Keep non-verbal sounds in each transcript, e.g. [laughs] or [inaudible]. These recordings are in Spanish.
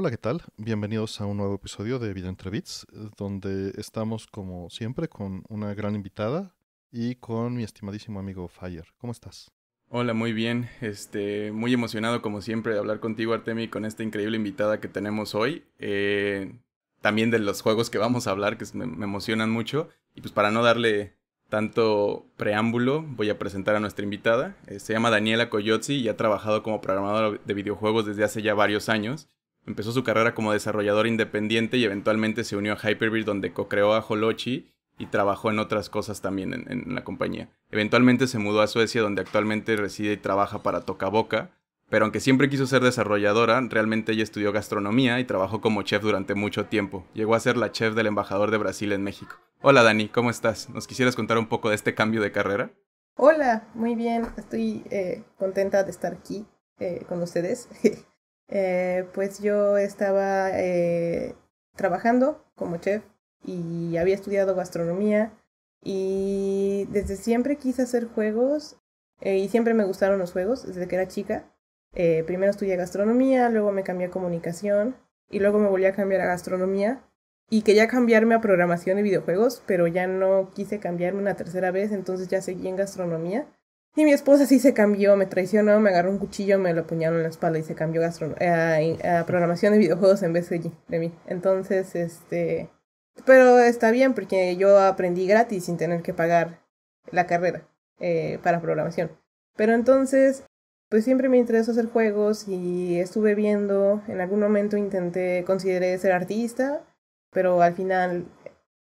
Hola, ¿qué tal? Bienvenidos a un nuevo episodio de Vida entre Bits, donde estamos como siempre con una gran invitada y con mi estimadísimo amigo Fire. ¿Cómo estás? Hola, muy bien. Este, muy emocionado como siempre de hablar contigo, Artemi, con esta increíble invitada que tenemos hoy. Eh, también de los juegos que vamos a hablar, que me, emocionan mucho. Y pues para no darle tanto preámbulo, voy a presentar a nuestra invitada. Eh, se llama Daniela Coyotzi y ha trabajado como programadora de videojuegos desde hace ya varios años. Empezó su carrera como desarrollador independiente y eventualmente se unió a Hyperbeard donde co-creó a Holochi y trabajó en otras cosas también en, la compañía. Eventualmente se mudó a Suecia donde actualmente reside y trabaja para Toca Boca, pero aunque siempre quiso ser desarrolladora, realmente ella estudió gastronomía y trabajó como chef durante mucho tiempo. Llegó a ser la chef del embajador de Brasil en México. Hola Dani, ¿cómo estás? ¿Nos quisieras contar un poco de este cambio de carrera? Hola, muy bien, estoy eh, contenta de estar aquí eh, con ustedes. [laughs] Eh, pues yo estaba eh, trabajando como chef y había estudiado gastronomía y desde siempre quise hacer juegos eh, y siempre me gustaron los juegos desde que era chica. Eh, primero estudié gastronomía, luego me cambié a comunicación y luego me volví a cambiar a gastronomía y quería cambiarme a programación de videojuegos, pero ya no quise cambiarme una tercera vez, entonces ya seguí en gastronomía y mi esposa sí se cambió, me traicionó, me agarró un cuchillo, me lo apuñaló en la espalda y se cambió eh, a, programación de videojuegos en vez de, mí. Entonces, este... Pero está bien porque yo aprendí gratis sin tener que pagar la carrera eh, para programación. Pero entonces, pues siempre me interesó hacer juegos y estuve viendo, en algún momento intenté, consideré ser artista, pero al final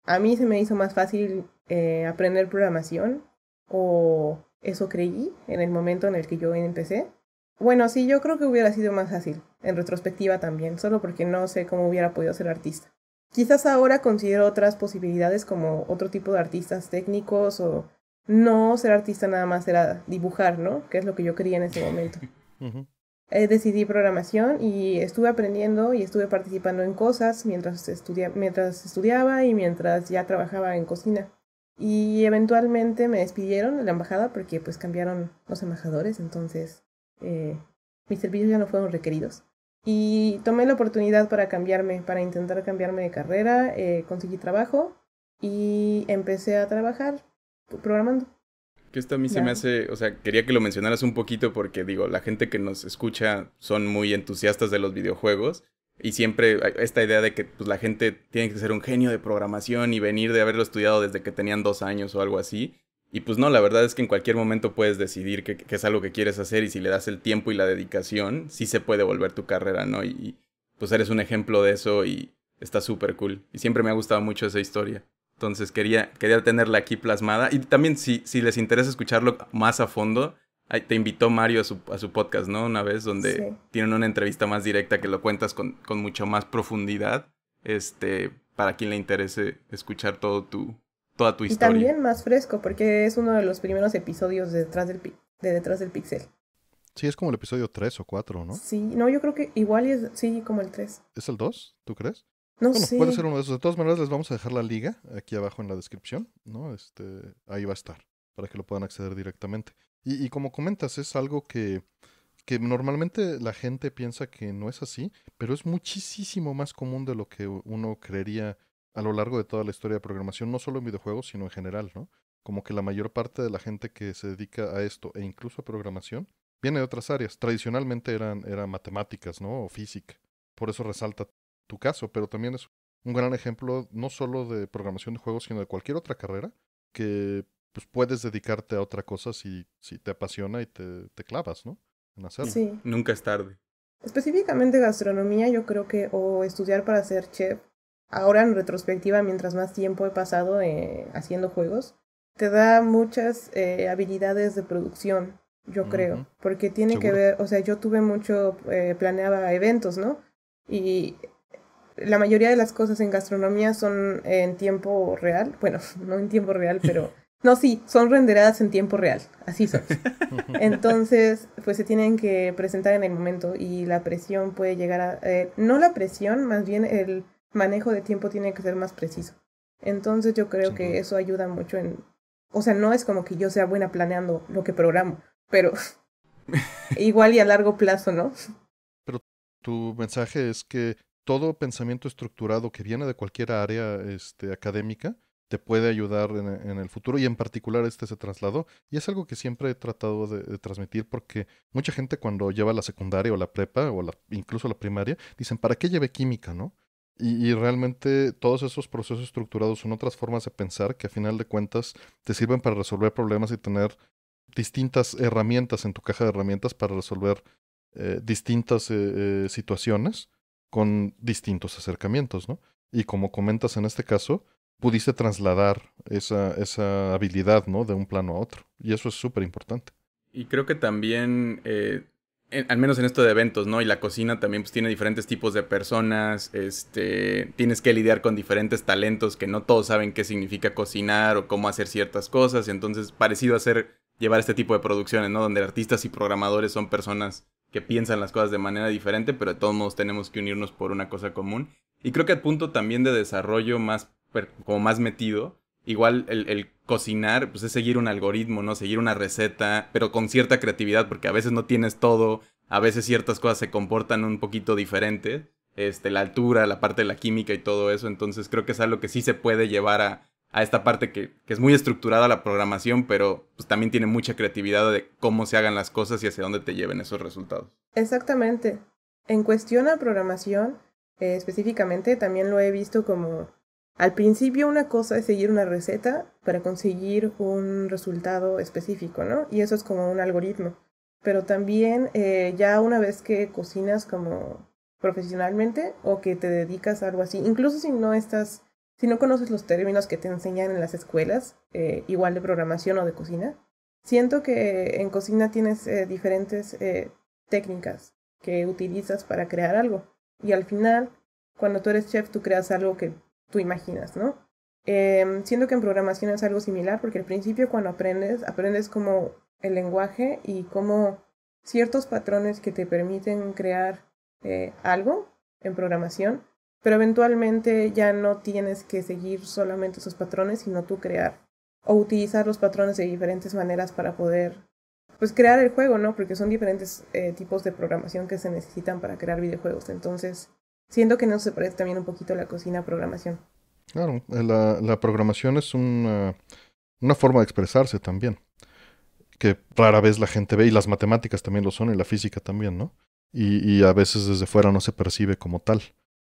a mí se me hizo más fácil eh, aprender programación o eso creí en el momento en el que yo empecé. Bueno, sí, yo creo que hubiera sido más fácil, en retrospectiva también, solo porque no sé cómo hubiera podido ser artista. Quizás ahora considero otras posibilidades como otro tipo de artistas técnicos o no ser artista nada más era dibujar, ¿no? Que es lo que yo quería en ese momento. [laughs] Eh, decidí programación y estuve aprendiendo y estuve participando en cosas mientras, mientras estudiaba y mientras ya trabajaba en cocina. Y eventualmente me despidieron de la embajada porque pues cambiaron los embajadores, entonces eh, mis servicios ya no fueron requeridos. Y tomé la oportunidad para cambiarme, para intentar cambiarme de carrera, eh, conseguí trabajo y empecé a trabajar programando. Que esto a mí se me hace, o sea, quería que lo mencionaras un poquito porque digo, la gente que nos escucha son muy entusiastas de los videojuegos y siempre esta idea de que pues, la gente tiene que ser un genio de programación y venir de haberlo estudiado desde que tenían dos años o algo así. Y pues no, la verdad es que en cualquier momento puedes decidir que, es algo que quieres hacer y si le das el tiempo y la dedicación, sí se puede volver tu carrera, ¿no? Y pues eres un ejemplo de eso y está súper cool. Y siempre me ha gustado mucho esa historia. Entonces quería, quería tenerla aquí plasmada. Y también si, si les interesa escucharlo más a fondo, te invitó Mario a su, a su podcast, ¿no? Una vez donde tienen una entrevista más directa que lo cuentas con, con mucho más profundidad, este, para quien le interese escuchar todo tu, toda tu historia. Y también más fresco, porque es uno de los primeros episodios de Detrás del, de Detrás del Pixel. Sí, es como el episodio 3 o 4, ¿no? Sí, no, yo creo que igual es, sí, como el 3. ¿Es el 2? ¿Tú crees? No sé. Puede ser uno de esos. De todas maneras, les vamos a dejar la liga aquí abajo en la descripción, ¿no? Este, ahí va a estar, para que lo puedan acceder directamente. Y, como comentas, es algo que, que normalmente la gente piensa que no es así, pero es muchísimo más común de lo que uno creería a lo largo de toda la historia de programación, no solo en videojuegos, sino en general, ¿no? Como que la mayor parte de la gente que se dedica a esto e incluso a programación viene de otras áreas. Tradicionalmente eran, eran matemáticas, ¿no? O física. Por eso resalta tu caso, pero también es un gran ejemplo no solo de programación de juegos, sino de cualquier otra carrera que pues puedes dedicarte a otra cosa si, si te apasiona y te, te clavas, ¿no? En hacerlo. Sí. Nunca es tarde. Específicamente gastronomía, yo creo que o estudiar para ser chef, ahora en retrospectiva, mientras más tiempo he pasado eh, haciendo juegos, te da muchas eh, habilidades de producción, yo creo, porque tiene que ver, o sea, yo tuve mucho, eh, planeaba eventos, ¿no? Y la mayoría de las cosas en gastronomía son en tiempo real, bueno, [laughs] no en tiempo real, pero no, sí, son renderadas en tiempo real, así son. [laughs] Entonces, pues se tienen que presentar en el momento y la presión puede llegar a... Eh, no la presión, más bien el manejo de tiempo tiene que ser más preciso. Entonces yo creo que eso ayuda mucho en... O sea, no es como que yo sea buena planeando lo que programo, pero [laughs] igual y a largo plazo, ¿no? Pero tu mensaje es que todo pensamiento estructurado que viene de cualquier área este, académica te puede ayudar en, el futuro y en particular este se trasladó y es algo que siempre he tratado de, transmitir porque mucha gente cuando lleva la secundaria o la prepa o incluso la primaria dicen ¿para qué lleve química, no? Y, realmente todos esos procesos estructurados son otras formas de pensar que a final de cuentas te sirven para resolver problemas y tener distintas herramientas en tu caja de herramientas para resolver eh, distintas eh, eh, situaciones con distintos acercamientos, ¿no? Y como comentas en este caso, pudiste trasladar esa, habilidad, ¿no? De un plano a otro. Y eso es súper importante. Y creo que también, eh, al menos en esto de eventos, ¿no? Y la cocina también pues, tiene diferentes tipos de personas, este, tienes que lidiar con diferentes talentos que no todos saben qué significa cocinar o cómo hacer ciertas cosas. Entonces, parecido a hacer, llevar este tipo de producciones, ¿no? Donde artistas y programadores son personas que piensan las cosas de manera diferente, pero de todos modos tenemos que unirnos por una cosa común. Y creo que al punto también de desarrollo más como más metido, igual el, cocinar, pues es seguir un algoritmo, ¿no? Seguir una receta, pero con cierta creatividad, porque a veces no tienes todo, a veces ciertas cosas se comportan un poquito diferente. este, la altura, la parte de la química y todo eso, entonces creo que es algo que sí se puede llevar a, esta parte que, es muy estructurada la programación, pero pues también tiene mucha creatividad de cómo se hagan las cosas y hacia dónde te lleven esos resultados. Exactamente. En cuestión a programación, eh, específicamente, también lo he visto como al principio una cosa es seguir una receta para conseguir un resultado específico, ¿no? Y eso es como un algoritmo. Pero también eh, ya una vez que cocinas como profesionalmente o que te dedicas a algo así, incluso si no estás, si no conoces los términos que te enseñan en las escuelas, eh, igual de programación o de cocina, siento que en cocina tienes eh, diferentes técnicas que utilizas para crear algo. Y al final, cuando tú eres chef, tú creas algo que tú imaginas, ¿no? Eh, siento que en programación es algo similar porque al principio cuando aprendes, aprendes como el lenguaje y como ciertos patrones que te permiten crear eh, algo en programación, pero eventualmente ya no tienes que seguir solamente esos patrones, sino tú crear o utilizar los patrones de diferentes maneras para poder pues crear el juego, ¿no? Porque son diferentes eh, tipos de programación que se necesitan para crear videojuegos. Entonces, siento que no se parece también un poquito la cocina a programación. Claro, eh, la, programación es eh, una, forma de expresarse también, que rara vez la gente ve, y las matemáticas también lo son, y la física también, ¿no? Y, a veces desde fuera no se percibe como tal.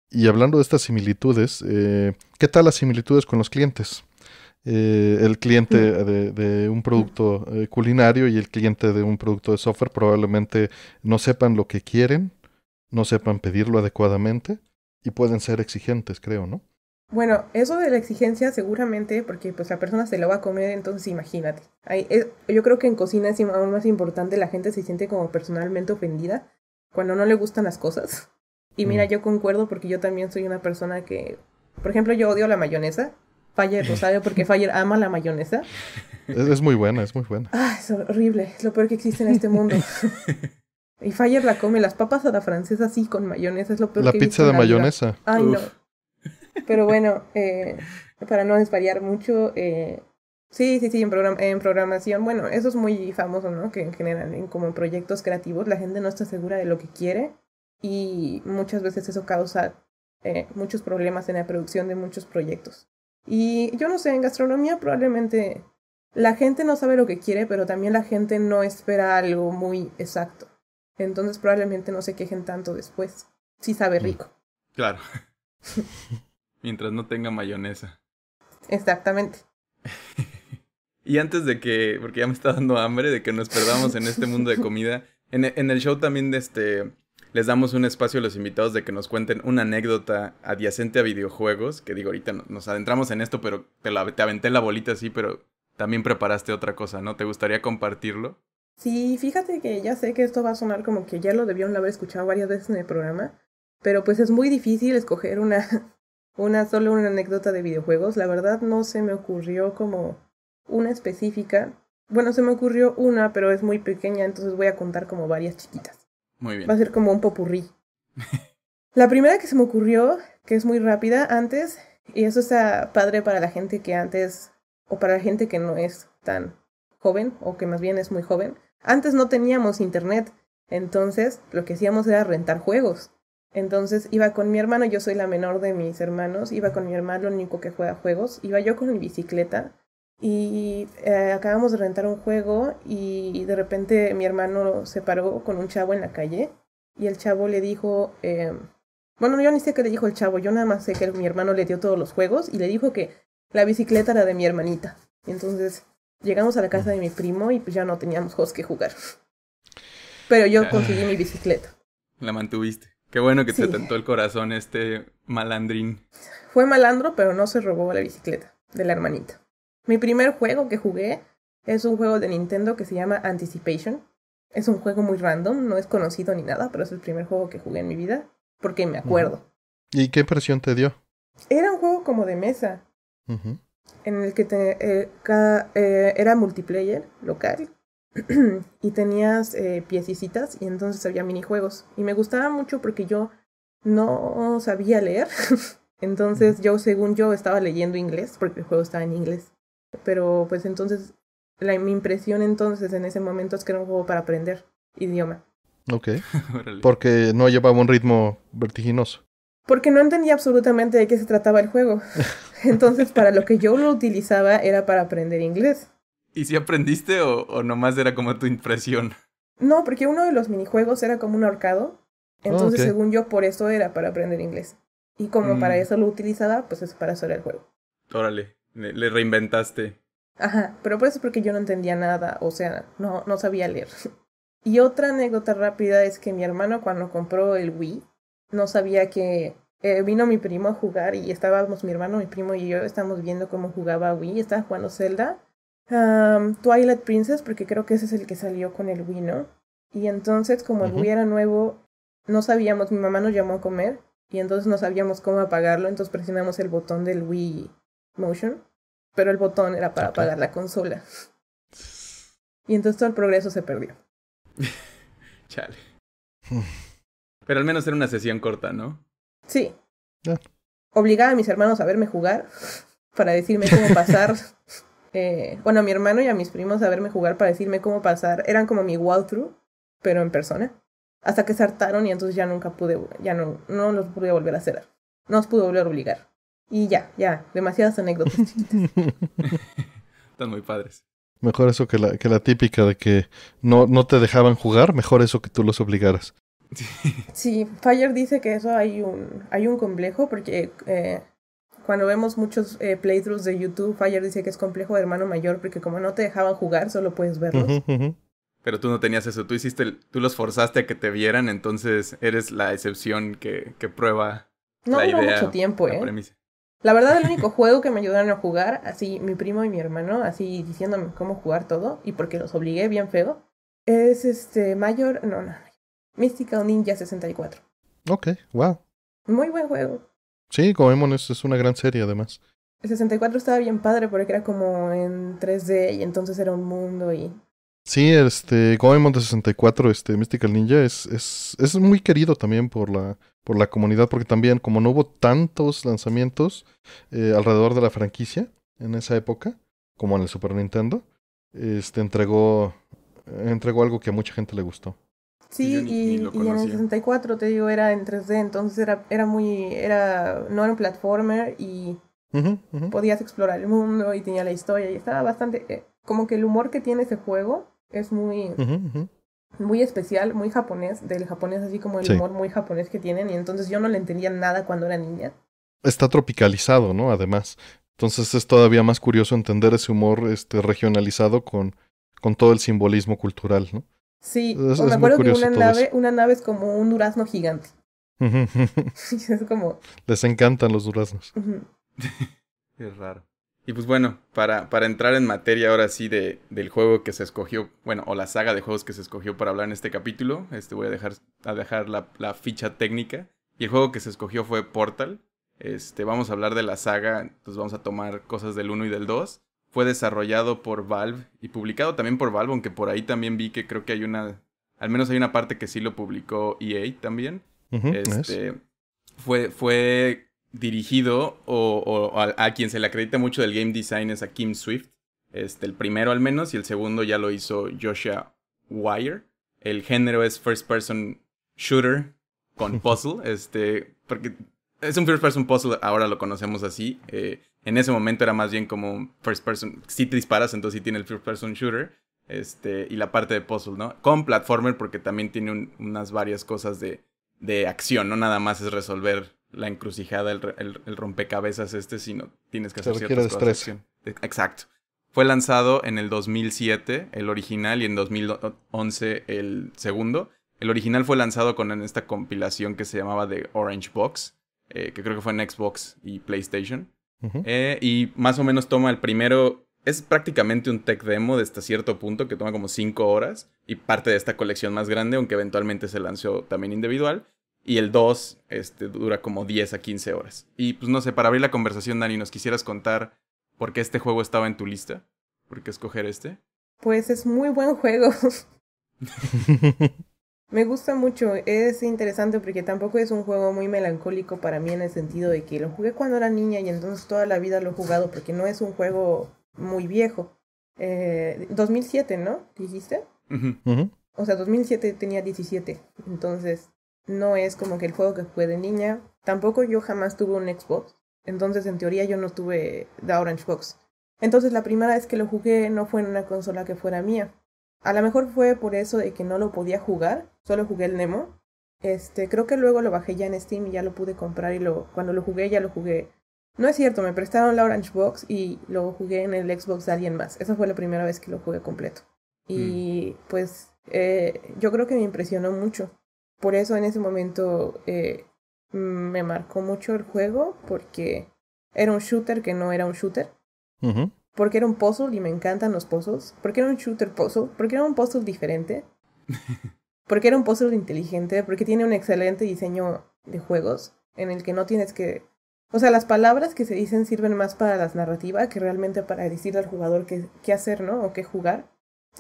Y hablando de estas similitudes, eh, ¿qué tal las similitudes con los clientes? el cliente mm. de, un producto culinario y el cliente de un producto de software probablemente no sepan lo que quieren, no sepan pedirlo adecuadamente y pueden ser exigentes, creo, ¿no? Bueno, eso de la exigencia seguramente, porque pues la persona se lo va a comer, entonces imagínate. yo creo que en cocina es aún más importante, la gente se siente como personalmente ofendida cuando no le gustan las cosas. Y mira, mm. yo concuerdo porque yo también soy una persona que, por ejemplo, yo odio la mayonesa. Fayer lo [laughs] porque Fayer ama la mayonesa. Es, muy buena, es muy buena. Ah, es horrible, es lo peor que existe en este mundo. [laughs] Y Fire la come, las papas a la francesa sí con mayonesa, es lo peor la que pizza de mayonesa. Ay, no. Pero bueno, eh, para no desvariar mucho, eh, sí, sí, sí, en, en programación, bueno, eso es muy famoso, ¿no? Que en general, en, como en proyectos creativos, la gente no está segura de lo que quiere y muchas veces eso causa eh, muchos problemas en la producción de muchos proyectos. Y yo no sé, en gastronomía probablemente la gente no sabe lo que quiere, pero también la gente no espera algo muy exacto. Entonces probablemente no se quejen tanto después. Sí sabe mm. rico. Claro. [laughs] Mientras no tenga mayonesa. Exactamente. [laughs] y antes de que, porque ya me está dando hambre, de que nos perdamos en este mundo de comida, en, e, en el show también este, les damos un espacio a los invitados de que nos cuenten una anécdota adyacente a videojuegos, que digo, ahorita nos adentramos en esto, pero te, la, te aventé la bolita así, pero también preparaste otra cosa, ¿no? ¿Te gustaría compartirlo? Sí, fíjate que ya sé que esto va a sonar como que ya lo debieron haber escuchado varias veces en el programa, pero pues es muy difícil escoger una, [laughs] una solo una anécdota de videojuegos. La verdad no se me ocurrió como una específica. Bueno, se me ocurrió una, pero es muy pequeña, entonces voy a contar como varias chiquitas. Muy bien. Va a ser como un popurrí. [laughs] la primera que se me ocurrió, que es muy rápida, antes, y eso está padre para la gente que antes, o para la gente que no es tan joven, o que más bien es muy joven, antes no teníamos internet, entonces lo que hacíamos era rentar juegos. Entonces iba con mi hermano, yo soy la menor de mis hermanos, iba con mi hermano, lo único que juega juegos, iba yo con mi bicicleta y eh, acabamos de rentar un juego y de repente mi hermano se paró con un chavo en la calle y el chavo le dijo, em, bueno, yo ni sé qué le dijo el chavo, yo nada más sé que mi hermano le dio todos los juegos y le dijo que la bicicleta era de mi hermanita. entonces Llegamos a la casa de mi primo y pues ya no teníamos juegos que jugar. Pero yo ah. conseguí mi bicicleta. La mantuviste. Qué bueno que te tentó el corazón este malandrín. Fue malandro, pero no se robó la bicicleta de la hermanita. Mi primer juego que jugué es un juego de Nintendo que se llama Anticipation. Es un juego muy random, no es conocido ni nada, pero es el primer juego que jugué en mi vida, porque me acuerdo. ¿Y qué impresión te dio? Era un juego como de mesa en el que te, eh, cada, eh, era multiplayer local [clears throat] y tenías eh, piecitas y entonces había minijuegos. Y me gustaba mucho porque yo no sabía leer. [laughs] entonces yo, según yo, estaba leyendo inglés porque el juego estaba en inglés. Pero pues entonces, la, mi impresión entonces en ese momento es que era un juego para aprender idioma. Ok. [laughs] porque no llevaba un ritmo vertiginoso porque no entendía absolutamente de qué se trataba el juego. [laughs] Entonces, para lo que yo lo utilizaba era para aprender inglés. ¿Y si aprendiste o, nomás era como tu impresión? No, porque uno de los minijuegos era como un ahorcado. Oh, Entonces, según yo, por eso era para aprender inglés. Y como para mm. eso lo utilizaba, pues es para hacer el juego. Órale, le, reinventaste. Ajá, pero por eso es porque yo no entendía nada, o sea, no, no sabía leer. [laughs] Y otra anécdota rápida es que mi hermano cuando compró el Wii, no sabía que eh, vino mi primo a jugar y estábamos mi hermano, mi primo y yo, estamos viendo cómo jugaba Wii, estaba jugando Zelda, Twilight Princess, porque creo que ese es el que salió con el Wii, ¿no? Y entonces como el Wii era nuevo, no sabíamos, mi mamá nos llamó a comer y entonces no sabíamos cómo apagarlo, entonces presionamos el botón del Wii Motion, pero el botón era para apagar la consola. Y entonces todo el progreso se perdió. [laughs] Chale. [laughs] Pero al menos era una sesión corta, ¿no? Sí. Ah. Obligaba a mis hermanos a verme jugar para decirme cómo pasar. [laughs] Eh, bueno, a mi hermano y a mis primos a verme jugar para decirme cómo pasar. Eran como mi walkthrough, pero en persona. Hasta que se y entonces ya nunca pude, ya no, no los pude volver a hacer. No los pude volver a obligar. Y ya, ya, demasiadas anécdotas [laughs] Están muy padres. Mejor eso que la, que la típica de que no, no te dejaban jugar, mejor eso que tú los obligaras. Sí, Fire dice que eso hay un, hay un complejo porque eh, cuando vemos muchos eh, playthroughs de YouTube, Fire dice que es complejo de hermano mayor porque como no te dejaban jugar, solo puedes verlos. Pero tú no tenías eso, tú hiciste, tú los forzaste a que te vieran, entonces eres la excepción que, que prueba. No duró mucho tiempo, ¿eh? La verdad, el único [laughs] juego que me ayudaron a jugar, así mi primo y mi hermano, así diciéndome cómo jugar todo, y porque los obligué bien feo, es este Mayor, no, no, Mystical Ninja 64. Ok, wow. Muy buen juego. Sí, Goemon es, una gran serie además. El 64 estaba bien padre porque era como en 3D y entonces era un mundo y... Sí, este Goemon de 64, este Mystical Ninja, es, es, es muy querido también por la, por la comunidad porque también como no hubo tantos lanzamientos eh, alrededor de la franquicia en esa época, como en el Super Nintendo, este entregó, entregó algo que a mucha gente le gustó. Sí, y, y, en el 64, te digo, era en 3D, entonces era, era muy, era, no era un platformer y podías explorar el mundo y tenía la historia y estaba bastante, eh, como que el humor que tiene ese juego es muy, muy especial, muy japonés, del japonés así como el humor muy japonés que tienen y entonces yo no le entendía nada cuando era niña. Está tropicalizado, ¿no? Además. Entonces es todavía más curioso entender ese humor este, regionalizado con, con todo el simbolismo cultural, ¿no? Sí, me acuerdo que una nave, es como un durazno gigante. [laughs] es como... Les encantan los duraznos. [laughs] es raro. Y pues bueno, para, entrar en materia ahora sí de, del juego que se escogió, bueno, o la saga de juegos que se escogió para hablar en este capítulo, este voy a dejar, a dejar la, ficha técnica. Y el juego que se escogió fue Portal. Este, vamos a hablar de la saga, entonces vamos a tomar cosas del 1 y del 2 fue desarrollado por Valve y publicado también por Valve, aunque por ahí también vi que creo que hay una, al menos hay una parte que sí lo publicó EA también. este, fue, fue dirigido o, a, quien se le acredita mucho del game design es a Kim Swift, este, el primero al menos, y el segundo ya lo hizo Joshua Wire. El género es first person shooter con [laughs] puzzle, este, porque es un first person puzzle, ahora lo conocemos así, eh, en ese momento era más bien como first person, si te disparas, entonces sí tiene el first person shooter. Este, y la parte de puzzle, ¿no? Con platformer porque también tiene unas varias cosas de, acción, no nada más es resolver la encrucijada, el, rompecabezas este, sino tienes que hacer ciertas cosas. De acción. E, exacto. Fue lanzado en el 2007 el original y en 2011 el segundo. El original fue lanzado con esta compilación que se llamaba The Orange Box, eh, que creo que fue en Xbox y PlayStation. Eh, y más o menos toma el primero. Es prácticamente un tech demo de hasta cierto punto que toma como 5 horas y parte de esta colección más grande, aunque eventualmente se lanzó también individual. Y el 2 este, dura como 10 a 15 horas. Y pues no sé, para abrir la conversación, Dani, ¿nos quisieras contar por qué este juego estaba en tu lista? ¿Por qué escoger este? Pues es muy buen juego. [laughs] [laughs] Me gusta mucho, es interesante porque tampoco es un juego muy melancólico para mí en el sentido de que lo jugué cuando era niña y entonces toda la vida lo he jugado porque no es un juego muy viejo. Eh, 2007, ¿no? ¿Dijiste? O sea, 2007 tenía 17, entonces no es como que el juego que jugué de niña. Tampoco yo jamás tuve un Xbox, entonces en teoría yo no tuve The Orange Box. Entonces la primera vez que lo jugué no fue en una consola que fuera mía, a lo mejor fue por eso de que no lo podía jugar, solo jugué el Nemo. Este, creo que luego lo bajé ya en Steam y ya lo pude comprar y lo, cuando lo jugué ya lo jugué. No es cierto, me prestaron la Orange Box y lo jugué en el Xbox de alguien más. Esa fue la primera vez que lo jugué completo. Y mm. pues eh, yo creo que me impresionó mucho. Por eso en ese momento eh, me marcó mucho el juego porque era un shooter que no era un shooter porque era un puzzle y me encantan los puzzles, porque era un shooter puzzle, porque era un puzzle diferente, [laughs] porque era un puzzle inteligente, porque tiene un excelente diseño de juegos en el que no tienes que... O sea, las palabras que se dicen sirven más para las narrativas que realmente para decirle al jugador qué, hacer, ¿no? O qué jugar.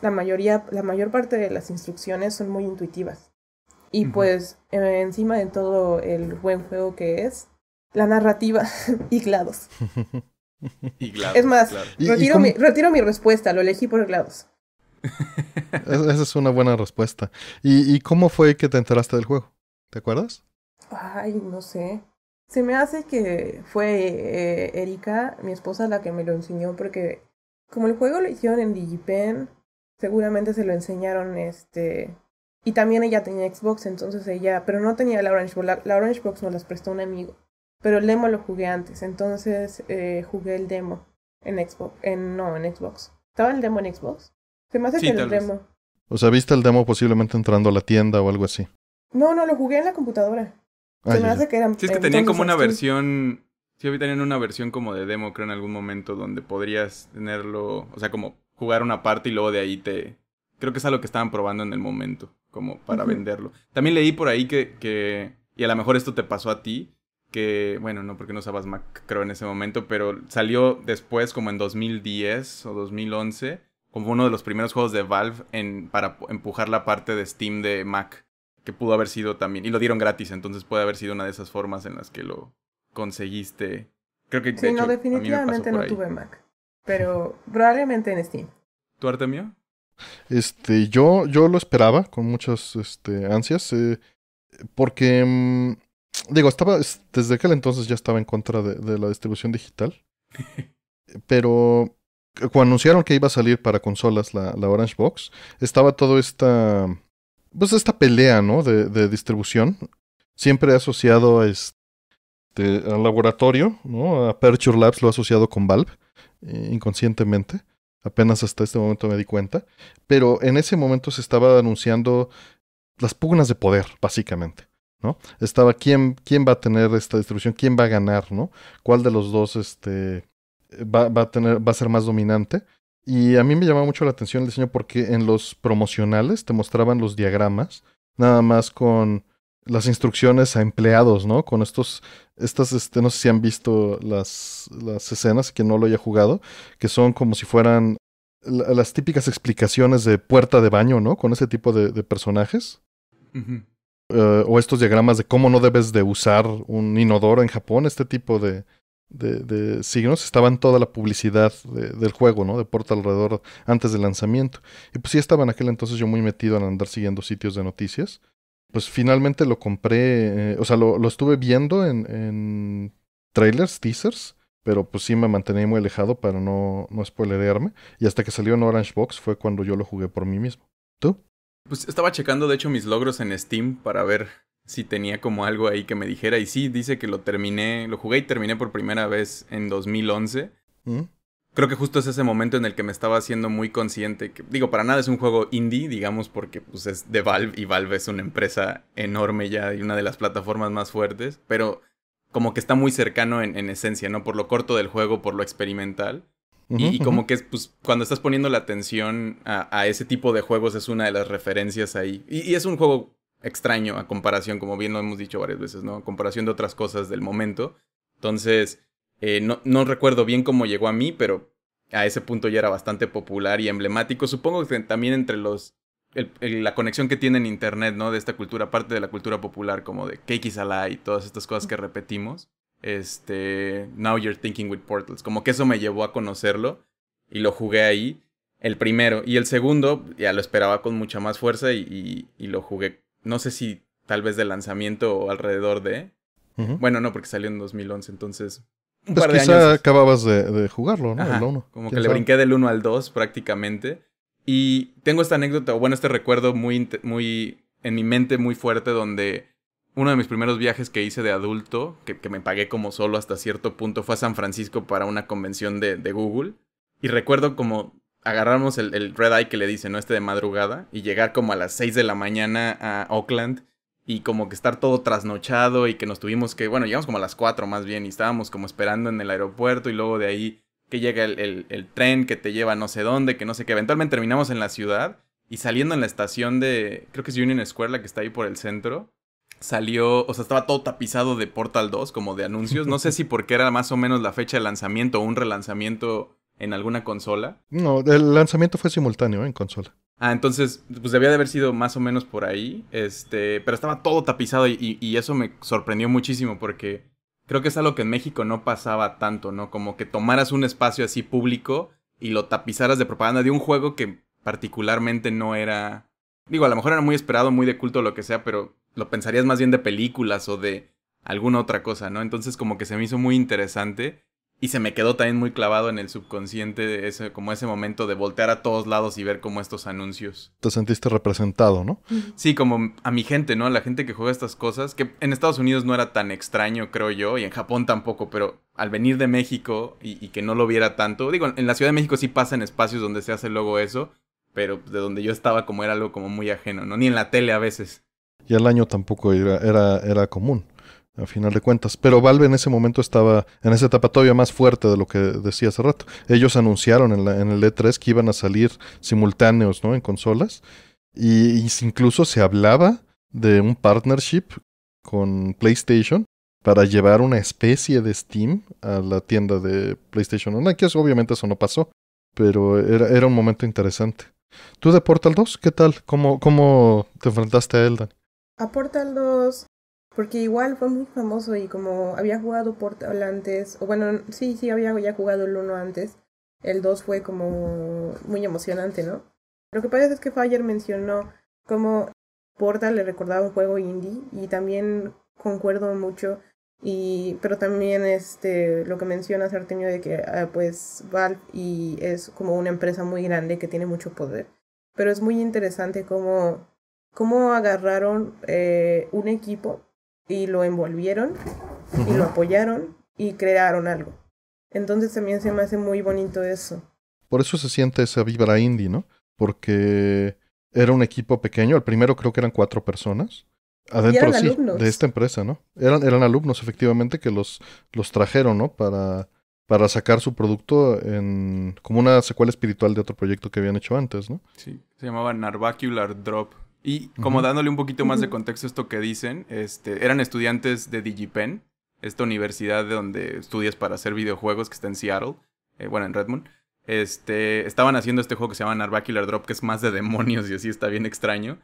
La mayoría, la mayor parte de las instrucciones son muy intuitivas. Y pues, eh, encima de todo el buen juego que es, la narrativa [laughs] y glados. [laughs] [laughs] Es más, retiro, mi, respuesta, lo elegí por GLaDOS. [laughs] Esa es una buena respuesta. ¿Y, cómo fue que te enteraste del juego? ¿Te acuerdas? Ay, no sé. Se me hace que fue eh, Erika, mi esposa, la que me lo enseñó, porque como el juego lo hicieron en DigiPen, seguramente se lo enseñaron este y también ella tenía Xbox, entonces ella, pero no tenía la Orange Box, la, la Orange Box nos las prestó un amigo. Pero el demo lo jugué antes, entonces eh, jugué el demo en Xbox. En, no, en Xbox. ¿Estaba el demo en Xbox? Se me hace sí, que el demo. O sea, viste el demo posiblemente entrando a la tienda o algo así. No, no, lo jugué en la computadora. Ah, Se me hace que Sí, es que tenían como una versión. Sí, tenían una versión como de demo, creo, en algún momento, donde podrías tenerlo. O sea, como jugar una parte y luego de ahí te. Creo que es algo que estaban probando en el momento, como para venderlo. También leí por ahí que, que. Y a lo mejor esto te pasó a ti que, bueno, no porque no usabas Mac, creo, en ese momento, pero salió después, como en 2010 o 2011, como uno de los primeros juegos de Valve en, para empujar la parte de Steam de Mac, que pudo haber sido también, y lo dieron gratis, entonces puede haber sido una de esas formas en las que lo conseguiste. Creo que... no, definitivamente no tuve Mac, pero probablemente en Steam. ¿Tu arte mío? Este, yo, yo lo esperaba con muchas este, ansias, eh, porque... Mm, digo, estaba, desde aquel entonces ya estaba en contra de, la distribución digital, [laughs] pero eh, cuando anunciaron que iba a salir para consolas la, Orange Box, estaba toda esta, pues esta pelea, ¿no? De, distribución, siempre asociado a este, al laboratorio, ¿no? Aperture Labs lo ha asociado con Valve, eh, inconscientemente. Apenas hasta este momento me di cuenta. Pero en ese momento se estaba anunciando las pugnas de poder, básicamente. ¿no? Estaba quién, quién va a tener esta distribución, quién va a ganar, ¿no? ¿Cuál de los dos este, va, va, a tener, va a ser más dominante? Y a mí me llamaba mucho la atención el diseño porque en los promocionales te mostraban los diagramas, nada más con las instrucciones a empleados, ¿no? Con estos, estas, este, no sé si han visto las, las escenas, que no lo haya jugado, que son como si fueran las típicas explicaciones de puerta de baño, ¿no? Con ese tipo de, personajes. Eh, o estos diagramas de cómo no debes de usar un inodoro en Japón, este tipo de, de, estaba signos, estaban toda la publicidad del juego, ¿no? De Porta alrededor antes del lanzamiento. Y pues sí estaba en aquel entonces yo muy metido en andar siguiendo sitios de noticias. Pues finalmente lo compré, eh, o sea, lo, lo estuve viendo en, en, trailers, teasers, pero pues sí me mantenía muy alejado para no, no spoilerearme. Y hasta que salió en Orange Box fue cuando yo lo jugué por mí mismo. ¿Tú? Pues estaba checando de hecho mis logros en Steam para ver si tenía como algo ahí que me dijera. Y sí, dice que lo terminé, lo jugué y terminé por primera vez en 2011. Mm. Creo que justo es ese momento en el que me estaba haciendo muy consciente que, digo, para nada es un juego indie, digamos, porque pues es de Valve y Valve es una empresa enorme ya y una de las plataformas más fuertes, pero como que está muy cercano en esencia, ¿no? Por lo corto del juego, por lo experimental y, como que es, pues, cuando estás poniendo la atención a, ese tipo de juegos es una de las referencias ahí. Y, es un juego extraño a comparación, como bien lo hemos dicho varias veces, ¿no? A comparación de otras cosas del momento. Entonces, eh, no, no recuerdo bien cómo llegó a mí, pero a ese punto ya era bastante popular y emblemático. Supongo que también entre los el, la conexión que tiene en internet, ¿no? De esta cultura, parte de la cultura popular, como de Cake is y todas estas cosas que repetimos este, Now You're Thinking with Portals. Como que eso me llevó a conocerlo y lo jugué ahí, el primero. Y el segundo, ya lo esperaba con mucha más fuerza y, y, lo jugué, no sé si tal vez de lanzamiento o alrededor de... Bueno, no, porque salió en 2011, entonces... Un pues par de años. acababas de, jugarlo, ¿no? el uno. Como que le brinqué del 1 al 2 prácticamente. Y tengo esta anécdota, o bueno, este recuerdo muy, muy en mi mente muy fuerte donde uno de mis primeros viajes que hice de adulto, que, me pagué como solo hasta cierto punto, fue a San Francisco para una convención de, Google. Y recuerdo como agarramos el, red eye que le dice ¿no? Este de madrugada, y llegar como a las 6 de la mañana a Oakland y como que estar todo trasnochado y que nos tuvimos que, bueno, llegamos como a las 4 más bien y estábamos como esperando en el aeropuerto y luego de ahí que llega el, tren que te lleva no sé dónde, que no sé qué. Eventualmente terminamos en la ciudad y saliendo en la estación de, creo que es Union Square, la que está ahí por el centro salió, o sea, estaba todo tapizado de Portal 2, como de anuncios. No sé [laughs] si porque era más o menos la fecha de lanzamiento o un relanzamiento en alguna consola. No, el lanzamiento fue simultáneo ¿eh? en consola. Ah, entonces, pues debía de haber sido más o menos por ahí. Este, pero estaba todo tapizado y, y eso me sorprendió muchísimo porque creo que es algo que en México no pasaba tanto, ¿no? Como que tomaras un espacio así público y lo tapizaras de propaganda de un juego que particularmente no era. Digo, a lo mejor era muy esperado, muy de culto, lo que sea, pero lo pensarías más bien de películas o de alguna otra cosa, ¿no? Entonces como que se me hizo muy interesante y se me quedó también muy clavado en el subconsciente ese, como ese momento de voltear a todos lados y ver como estos anuncios. Te sentiste representado, ¿no? Sí, como a mi gente, ¿no? A la gente que juega estas cosas, que en Estados Unidos no era tan extraño, creo yo, y en Japón tampoco, pero al venir de México y, y que no lo viera tanto, digo, en la Ciudad de México sí pasa en espacios donde se hace luego eso, pero de donde yo estaba como era algo como muy ajeno, ¿no? Ni en la tele a veces y al año tampoco era, era, común a final de cuentas. Pero Valve en ese momento estaba en esa etapa todavía más fuerte de lo que decía hace rato. Ellos anunciaron en, el E3 que iban a salir simultáneos ¿no? en consolas. Y, incluso se hablaba de un partnership con PlayStation para llevar una especie de Steam a la tienda de PlayStation que obviamente eso no pasó, pero era, era, un momento interesante. ¿Tú de Portal 2? ¿Qué tal? ¿Cómo, cómo te enfrentaste a Eldan? A Portal 2, porque igual fue muy famoso y como había jugado Portal antes, o bueno, sí, sí, había ya jugado el 1 antes, el 2 fue como muy emocionante, ¿no? Lo que pasa es que Fire mencionó como Portal le recordaba un juego indie y también concuerdo mucho y pero también este lo que mencionas Artemio de que ah, pues Valve y es como una empresa muy grande que tiene mucho poder pero es muy interesante como cómo agarraron eh, un equipo y lo envolvieron y lo apoyaron y crearon algo. Entonces también se me hace muy bonito eso. Por eso se siente esa vibra indie, ¿no? Porque era un equipo pequeño, Al primero creo que eran cuatro personas. Adentro sí, de esta empresa, ¿no? Eran, eran alumnos, efectivamente, que los, trajeron, ¿no? Para, para sacar su producto en como una secuela espiritual de otro proyecto que habían hecho antes, ¿no? Sí, se llamaba Narvacular Drop, y como dándole un poquito más de contexto a esto que dicen, este, eran estudiantes de DigiPen, esta universidad de donde estudias para hacer videojuegos que está en Seattle, eh, bueno, en Redmond. Este, estaban haciendo este juego que se llama Narvacular Drop, que es más de demonios y así está bien extraño.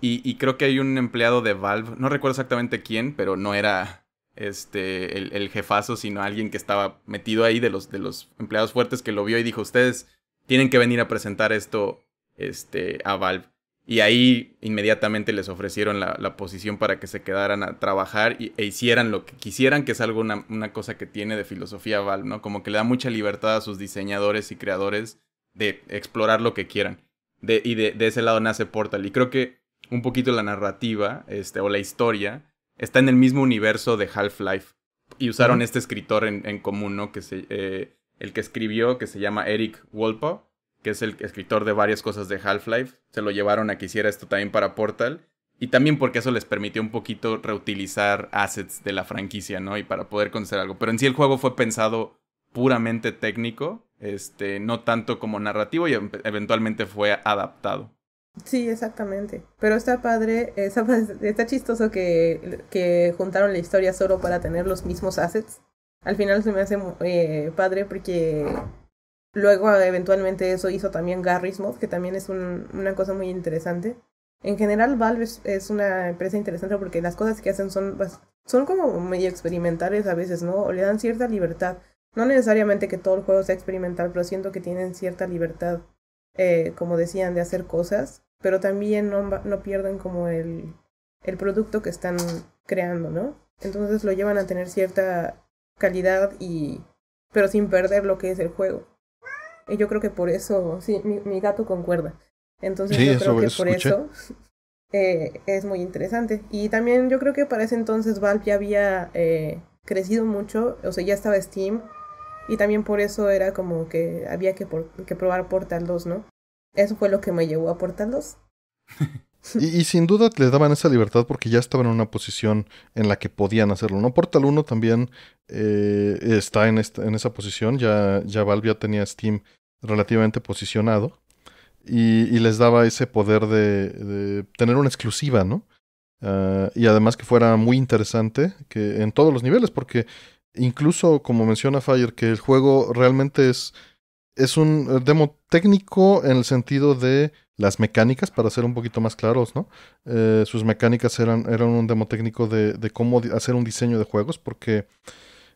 Y, creo que hay un empleado de Valve, no recuerdo exactamente quién, pero no era este, el, jefazo, sino alguien que estaba metido ahí de los, de los empleados fuertes que lo vio y dijo, ustedes tienen que venir a presentar esto este, a Valve. Y ahí inmediatamente les ofrecieron la, posición para que se quedaran a trabajar e hicieran lo que quisieran, que es algo una, cosa que tiene de filosofía Valve, ¿no? Como que le da mucha libertad a sus diseñadores y creadores de explorar lo que quieran. De, y de, ese lado nace Portal. Y creo que un poquito la narrativa este, o la historia está en el mismo universo de Half-Life. Y usaron este escritor en, común, ¿no? Que se, eh, el que escribió, que se llama Eric Wolpaw que es el escritor de varias cosas de Half-Life, se lo llevaron a que hiciera esto también para Portal. Y también porque eso les permitió un poquito reutilizar assets de la franquicia, ¿no? Y para poder conocer algo. Pero en sí el juego fue pensado puramente técnico, este, no tanto como narrativo y em, eventualmente fue adaptado. Sí, exactamente. Pero está padre, está, chistoso que, que, juntaron la historia solo para tener los mismos assets. Al final se me hace eh, padre porque Luego, eventualmente, eso hizo también Garry's Mod, que también es un, una cosa muy interesante. En general, Valve es, una empresa interesante porque las cosas que hacen son, son como medio experimentales a veces, ¿no? O le dan cierta libertad. No necesariamente que todo el juego sea experimental, pero siento que tienen cierta libertad, eh, como decían, de hacer cosas. Pero también no, no pierden como el, el producto que están creando, ¿no? Entonces lo llevan a tener cierta calidad y... pero sin perder lo que es el juego. Y yo creo que por eso, sí, mi, mi gato concuerda. Entonces yo creo que por eso [laughs] eh, es muy interesante. Y también yo creo que para ese entonces Valve ya había eh, crecido mucho, o sea, ya estaba Steam. Y también por eso era como que había que, por, que probar Portal 2, ¿no? Eso fue lo que me llevó a Portal 2. [laughs] Y, sin duda les daban esa libertad porque ya estaban en una posición en la que podían hacerlo. ¿no? Portal 1 también eh, está en, esta, en, esa posición. Ya, ya Valve ya tenía Steam relativamente posicionado. Y, les daba ese poder de, de tener una exclusiva, ¿no? Ah, y además que fuera muy interesante que en todos los niveles, porque incluso como menciona Fire, que el juego realmente es, es un eh, demo técnico en el sentido de las mecánicas, para ser un poquito más claros, ¿no? Eh, sus mecánicas eran, eran un demo técnico de, cómo hacer un diseño de juegos, porque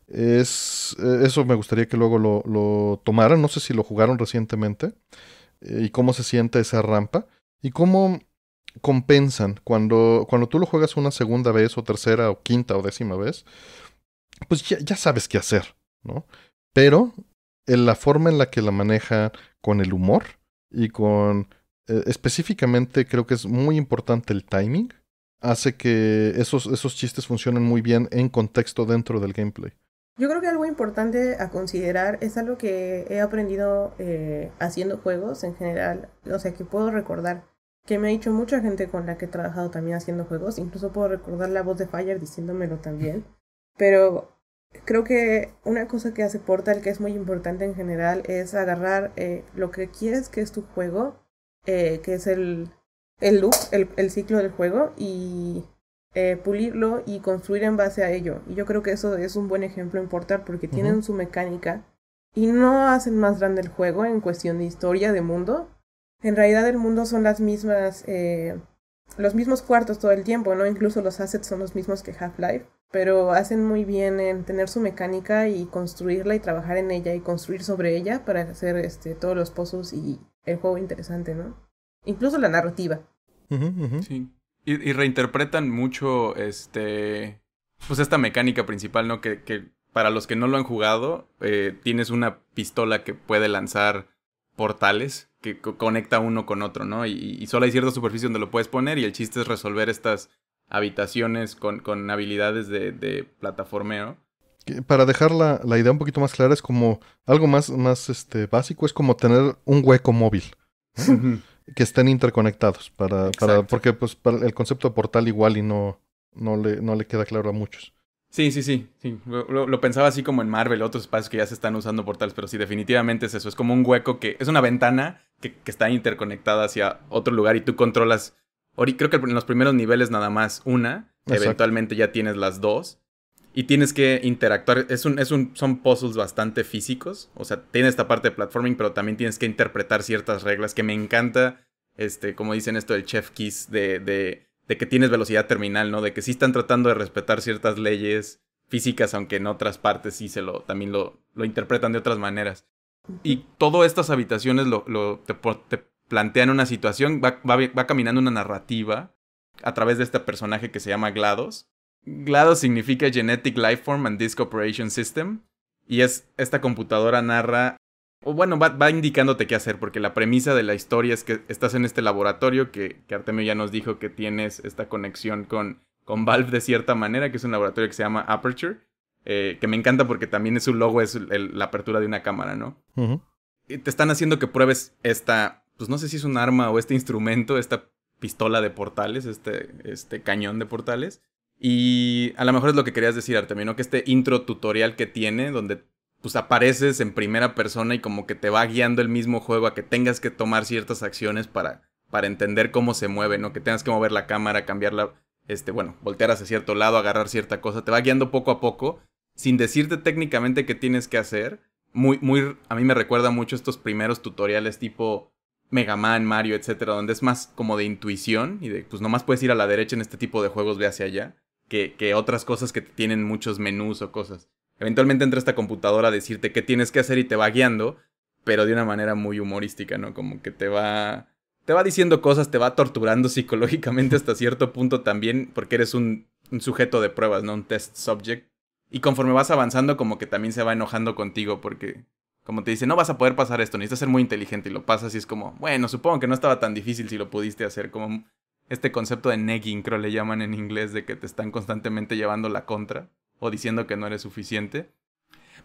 es, eh, eso me gustaría que luego lo, tomaran, no sé si lo jugaron recientemente, eh, y cómo se siente esa rampa, y cómo compensan cuando, cuando tú lo juegas una segunda vez o tercera o quinta o décima vez, pues ya, sabes qué hacer, ¿no? Pero en la forma en la que la maneja con el humor y con eh, específicamente creo que es muy importante el timing. Hace que esos, esos chistes funcionen muy bien en contexto dentro del gameplay. Yo creo que algo importante a considerar es algo que he aprendido eh, haciendo juegos en general, o sea, que puedo recordar, que me ha dicho mucha gente con la que he trabajado también haciendo juegos, incluso puedo recordar la voz de Fire diciéndomelo también, pero creo que una cosa que hace Portal que es muy importante en general es agarrar eh, lo que quieres que es tu juego eh, que es el, el loop, el, ciclo del juego, y eh, pulirlo y construir en base a ello. Y yo creo que eso es un buen ejemplo en Portal porque tienen su mecánica y no hacen más grande el juego en cuestión de historia, de mundo. En realidad el mundo son las mismas, eh, los mismos cuartos todo el tiempo, ¿no? Incluso los assets son los mismos que Half-Life, pero hacen muy bien en tener su mecánica y construirla y trabajar en ella y construir sobre ella para hacer este, todos los pozos y el juego interesante, ¿no? Incluso la narrativa. Sí. Y, y, reinterpretan mucho este. Pues esta mecánica principal, ¿no? Que, que para los que no lo han jugado, eh, tienes una pistola que puede lanzar portales que conecta uno con otro, ¿no? Y, y, solo hay cierta superficie donde lo puedes poner y el chiste es resolver estas habitaciones con, con habilidades de, de plataformeo para dejar la, idea un poquito más clara, es como algo más, más este, básico, es como tener un hueco móvil. que estén interconectados para, para porque pues el concepto de portal igual y no, no le, no le queda claro a muchos. Sí, sí, sí, sí. Lo, pensaba así como en Marvel, otros espacios que ya se están usando portales, pero sí, definitivamente es eso. Es como un hueco que es una ventana que, que está interconectada hacia otro lugar y tú controlas. Creo que en los primeros niveles nada más una, eventualmente ya tienes las dos y tienes que interactuar. Es un, son puzzles bastante físicos. O sea, tiene esta parte de platforming, pero también tienes que interpretar ciertas reglas que me encanta. Este, como dicen esto del chef kiss, de, que tienes velocidad terminal, ¿no? De que sí están tratando de respetar ciertas leyes físicas, aunque en otras partes sí se lo, también lo, lo interpretan de otras maneras. Y todas estas habitaciones lo, te, plantean una situación, va, va, va caminando una narrativa a través de este personaje que se llama GLaDOS, GLaDOS significa Genetic Lifeform and Disk Operation System. Y es esta computadora narra, o bueno, va, indicándote qué hacer, porque la premisa de la historia es que estás en este laboratorio que, Artemio ya nos dijo que tienes esta conexión con, con Valve de cierta manera, que es un laboratorio que se llama Aperture, eh, que me encanta porque también es su logo es la apertura de una cámara, ¿no? Y te están haciendo que pruebes esta, pues no sé si es un arma o este instrumento, esta pistola de portales, este, este cañón de portales. Y a lo mejor es lo que querías decir, Artemio, ¿no? Que este intro tutorial que tiene, donde pues apareces en primera persona y como que te va guiando el mismo juego a que tengas que tomar ciertas acciones para, para entender cómo se mueve, ¿no? Que tengas que mover la cámara, cambiarla, este, bueno, voltear hacia cierto lado, agarrar cierta cosa, te va guiando poco a poco, sin decirte técnicamente qué tienes que hacer. Muy, muy, a mí me recuerda mucho estos primeros tutoriales tipo Mega Man, Mario, etcétera, donde es más como de intuición y de, pues nomás puedes ir a la derecha en este tipo de juegos, ve hacia allá que, otras cosas que tienen muchos menús o cosas. Eventualmente entra esta computadora a decirte qué tienes que hacer y te va guiando, pero de una manera muy humorística, ¿no? Como que te va. Te va diciendo cosas, te va torturando [laughs] psicológicamente hasta cierto punto también, porque eres un, un, sujeto de pruebas, ¿no? Un test subject. Y conforme vas avanzando, como que también se va enojando contigo, porque como te dice, no vas a poder pasar esto, necesitas ser muy inteligente y lo pasas y es como, bueno, supongo que no estaba tan difícil si lo pudiste hacer, como este concepto de negging, creo le llaman en inglés, de que te están constantemente llevando la contra o diciendo que no eres suficiente.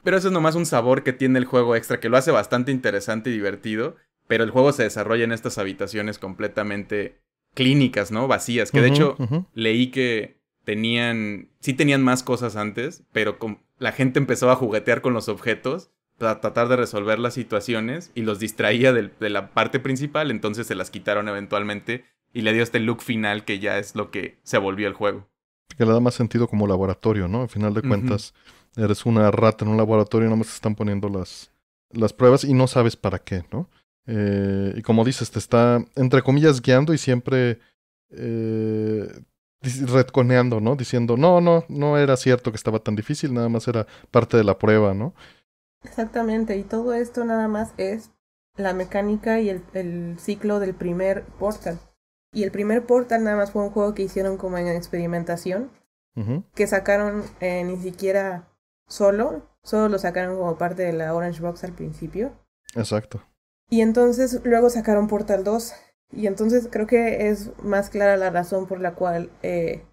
Pero eso es nomás un sabor que tiene el juego extra, que lo hace bastante interesante y divertido, pero el juego se desarrolla en estas habitaciones completamente clínicas, ¿no? Vacías, que de hecho leí que tenían, sí tenían más cosas antes, pero la gente empezó a juguetear con los objetos para tratar de resolver las situaciones y los distraía de la parte principal, entonces se las quitaron eventualmente y le dio este look final que ya es lo que se volvió el juego. Que le da más sentido como laboratorio, ¿no? Al final de cuentas, eres una rata en un laboratorio y nada más te están poniendo las, las pruebas y no sabes para qué, ¿no? Eh, y como dices, te está, entre comillas, guiando y siempre eh, retconeando, ¿no? Diciendo, no, no, no era cierto que estaba tan difícil, nada más era parte de la prueba, ¿no? Exactamente, y todo esto nada más es la mecánica y el ciclo del primer portal. Y el primer Portal nada más fue un juego que hicieron como en experimentación, que sacaron eh, ni siquiera solo, solo lo sacaron como parte de la Orange Box al principio. Exacto. Y entonces luego sacaron Portal 2, y entonces creo que es más clara la razón por la cual eh,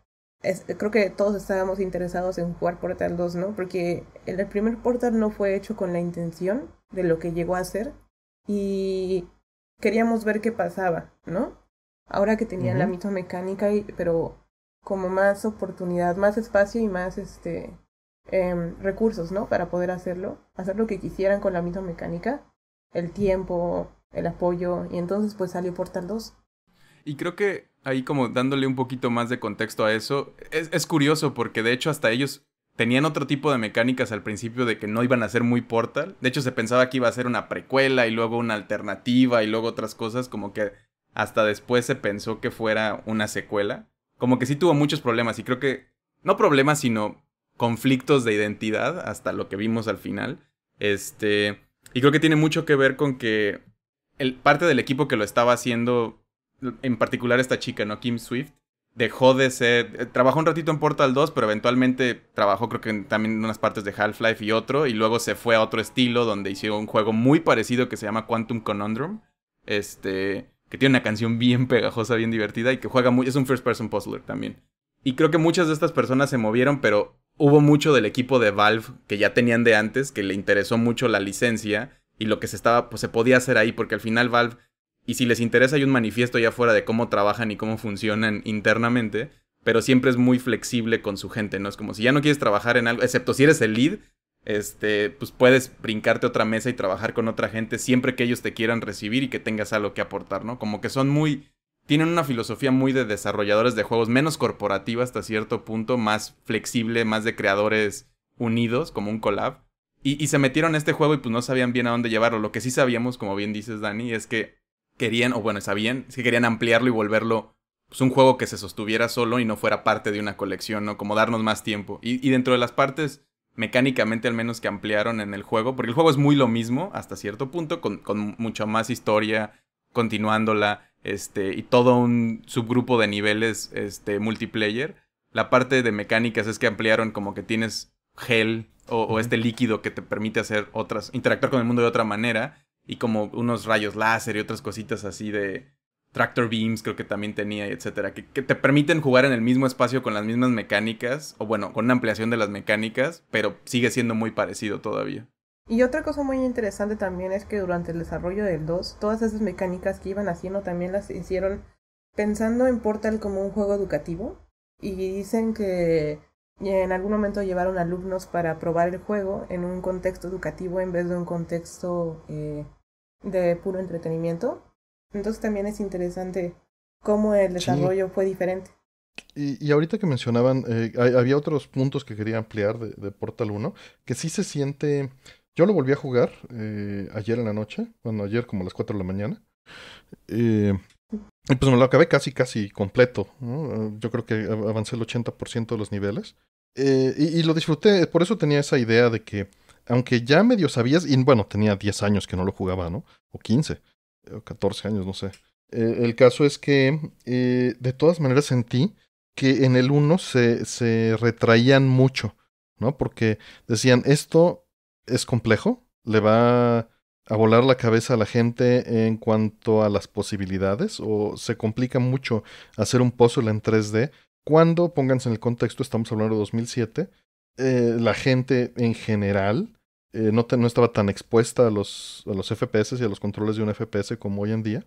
creo que todos estábamos interesados en jugar Portal 2, ¿no? Porque el primer Portal no fue hecho con la intención de lo que llegó a ser y queríamos ver qué pasaba, ¿no? ahora que tenían la misma mecánica, y, pero como más oportunidad, más espacio y más este em, recursos, ¿no? Para poder hacerlo, hacer lo que quisieran con la misma mecánica, el tiempo, el apoyo, y entonces pues salió Portal 2. Y creo que ahí como dándole un poquito más de contexto a eso, es, es curioso porque de hecho hasta ellos tenían otro tipo de mecánicas al principio de que no iban a ser muy Portal. De hecho, se pensaba que iba a ser una precuela y luego una alternativa y luego otras cosas, como que hasta después se pensó que fuera una secuela. Como que sí tuvo muchos problemas y creo que, no problemas, sino conflictos de identidad hasta lo que vimos al final. Este, y creo que tiene mucho que ver con que el, parte del equipo que lo estaba haciendo, en particular esta chica, ¿no? Kim Swift, dejó de ser. Eh, trabajó un ratito en Portal 2, pero eventualmente trabajó, creo que también en unas partes de Half-Life y otro, y luego se fue a otro estilo donde hizo un juego muy parecido que se llama Quantum Conundrum. Este que tiene una canción bien pegajosa, bien divertida y que juega muy, es un first person puzzler también. Y creo que muchas de estas personas se movieron, pero hubo mucho del equipo de Valve que ya tenían de antes, que le interesó mucho la licencia y lo que se estaba, pues se podía hacer ahí, porque al final Valve, y si les interesa hay un manifiesto ya fuera de cómo trabajan y cómo funcionan internamente, pero siempre es muy flexible con su gente, ¿no? Es como si ya no quieres trabajar en algo, excepto si eres el lead, este, pues puedes brincarte otra mesa y trabajar con otra gente siempre que ellos te quieran recibir y que tengas algo que aportar, ¿no? Como que son muy, tienen una filosofía muy de desarrolladores de juegos, menos corporativa hasta cierto punto, más flexible, más de creadores unidos, como un collab. Y, se metieron a este juego y pues no sabían bien a dónde llevarlo. Lo que sí sabíamos, como bien dices Dani, es que querían, o bueno, sabían, es que querían ampliarlo y volverlo pues, un juego que se sostuviera solo y no fuera parte de una colección, ¿no? Como darnos más tiempo. y dentro de las partes mecánicamente al menos que ampliaron en el juego, porque el juego es muy lo mismo hasta cierto punto, con, mucha más historia, continuándola, este, y todo un subgrupo de niveles este, multiplayer. La parte de mecánicas es que ampliaron como que tienes gel o, o, este líquido que te permite hacer otras, interactuar con el mundo de otra manera, y como unos rayos láser y otras cositas así de, Tractor Beams creo que también tenía, etcétera, que, que, te permiten jugar en el mismo espacio con las mismas mecánicas, o bueno, con una ampliación de las mecánicas, pero sigue siendo muy parecido todavía. Y otra cosa muy interesante también es que durante el desarrollo del 2, todas esas mecánicas que iban haciendo también las hicieron pensando en Portal como un juego educativo, y dicen que en algún momento llevaron alumnos para probar el juego en un contexto educativo en vez de un contexto eh, de puro entretenimiento entonces también es interesante cómo el desarrollo fue diferente. Y, ahorita que mencionaban, eh, había otros puntos que quería ampliar de, Portal 1, que sí se siente... Yo lo volví a jugar eh, ayer en la noche, bueno, ayer como a las 4 de la mañana. Eh, y pues me lo acabé casi, casi completo. Yo creo que avancé el 80% de los niveles. y, y, lo disfruté, por eso tenía esa idea de que, aunque ya medio sabías, y bueno, tenía 10 años que no lo jugaba, ¿no? O 15. 14 eh, años, no sé. Eh, el caso es que eh, de todas maneras sentí que en el 1 se, se retraían mucho, ¿no? Porque decían, esto es complejo, le va a volar la cabeza a la gente en cuanto a las posibilidades o se complica mucho hacer un puzzle en 3D. Cuando, pónganse en el contexto, estamos hablando de 2007, eh, la gente en general eh, no, estaba tan expuesta a los, a los FPS y a los controles de un FPS como hoy en día.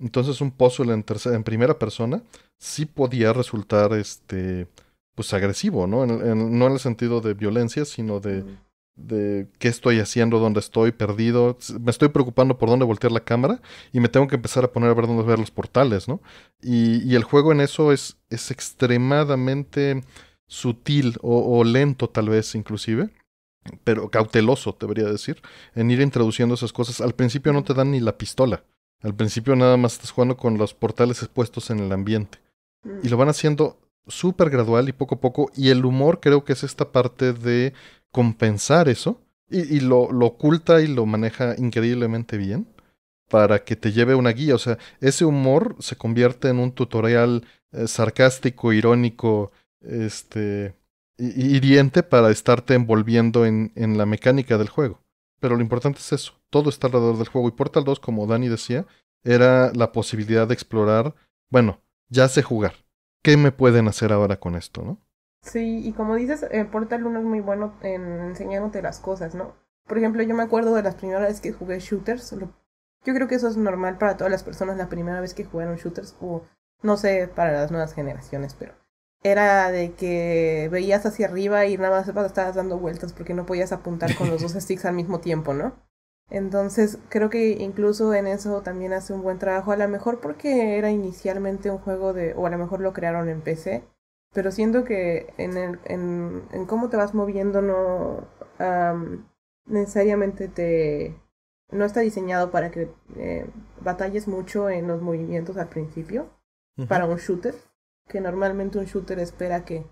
Entonces un puzzle en, primera persona sí podía resultar este, pues agresivo, ¿no? En, no en el sentido de violencia, sino de, de qué estoy haciendo, dónde estoy, perdido. Me estoy preocupando por dónde voltear la cámara y me tengo que empezar a poner a ver dónde ver los portales, ¿no? Y, el juego en eso es, es extremadamente sutil o, o lento tal vez inclusive pero cauteloso, debería decir, en ir introduciendo esas cosas. Al principio no te dan ni la pistola. Al principio nada más estás jugando con los portales expuestos en el ambiente. Mm. Y lo van haciendo súper gradual y poco a poco. Y el humor creo que es esta parte de compensar eso. Y, lo, oculta y lo maneja increíblemente bien para que te lleve una guía. O sea, ese humor se convierte en un tutorial eh, sarcástico, irónico, este, hiriente para estarte envolviendo en, en, la mecánica del juego. Pero lo importante es eso, todo está alrededor del juego. Y Portal 2, como Dani decía, era la posibilidad de explorar, bueno, ya sé jugar, ¿qué me pueden hacer ahora con esto, no? Sí, y como dices, eh, Portal 1 es muy bueno en enseñándote las cosas, ¿no? Por ejemplo, yo me acuerdo de las primeras veces que jugué shooters. Yo creo que eso es normal para todas las personas la primera vez que jugaron shooters o no sé, para las nuevas generaciones, pero era de que veías hacia arriba y nada más estabas dando vueltas porque no podías apuntar con los dos [laughs] sticks al mismo tiempo, ¿no? Entonces creo que incluso en eso también hace un buen trabajo, a lo mejor porque era inicialmente un juego de, o a lo mejor lo crearon en PC, pero siento que en, el, en, cómo te vas moviendo no necesariamente te... no está diseñado para que eh, batalles mucho en los movimientos al principio, para un shooter que normalmente un shooter espera que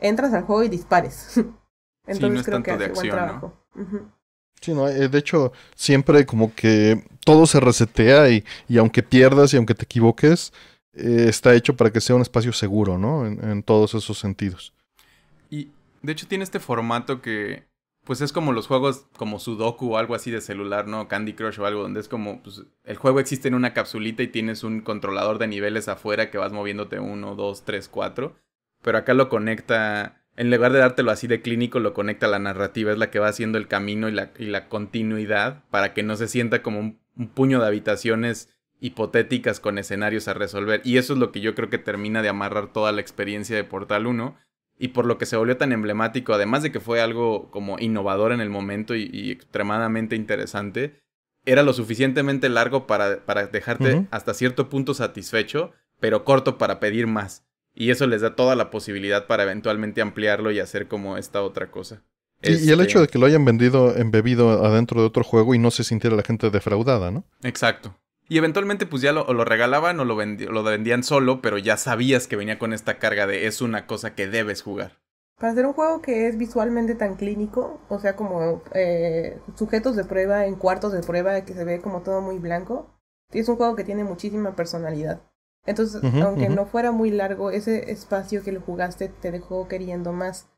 entras al juego y dispares. Entonces [laughs] sí, no es creo que hace de buen trabajo. ¿no? Sí, no, eh, de hecho, siempre como que todo se resetea y, y aunque pierdas y aunque te equivoques, eh, está hecho para que sea un espacio seguro, ¿no? en, todos esos sentidos. Y de hecho tiene este formato que pues es como los juegos como Sudoku o algo así de celular, ¿no? Candy Crush o algo, donde es como, pues, el juego existe en una capsulita y tienes un controlador de niveles afuera que vas moviéndote uno, dos, tres, cuatro. Pero acá lo conecta, en lugar de dártelo así de clínico, lo conecta a la narrativa, es la que va haciendo el camino y la, continuidad para que no se sienta como un puño de habitaciones hipotéticas con escenarios a resolver. Y eso es lo que yo creo que termina de amarrar toda la experiencia de Portal 1 y por lo que se volvió tan emblemático, además de que fue algo como innovador en el momento y, extremadamente interesante, era lo suficientemente largo para, dejarte hasta cierto punto satisfecho, pero corto para pedir más. Y eso les da toda la posibilidad para eventualmente ampliarlo y hacer como esta otra cosa. y el hecho este de que lo hayan vendido embebido adentro de otro juego y no se sintiera la gente defraudada, ¿no? Exacto. Y eventualmente pues ya lo, lo regalaban o lo, vendían solo, pero ya sabías que venía con esta carga de es una cosa que debes jugar. Para hacer un juego que es visualmente tan clínico, o sea, como eh, sujetos de prueba en cuartos de prueba que se ve como todo muy blanco, es un juego que tiene muchísima personalidad. Entonces, aunque no fuera muy largo, ese espacio que lo jugaste te dejó queriendo más.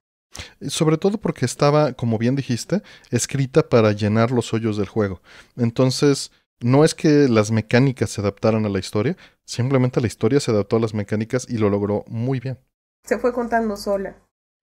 Sobre todo porque estaba, como bien dijiste, escrita para llenar los hoyos del juego. Entonces, no es que las mecánicas se adaptaran a la historia, simplemente la historia se adaptó a las mecánicas y lo logró muy bien. Se fue contando sola.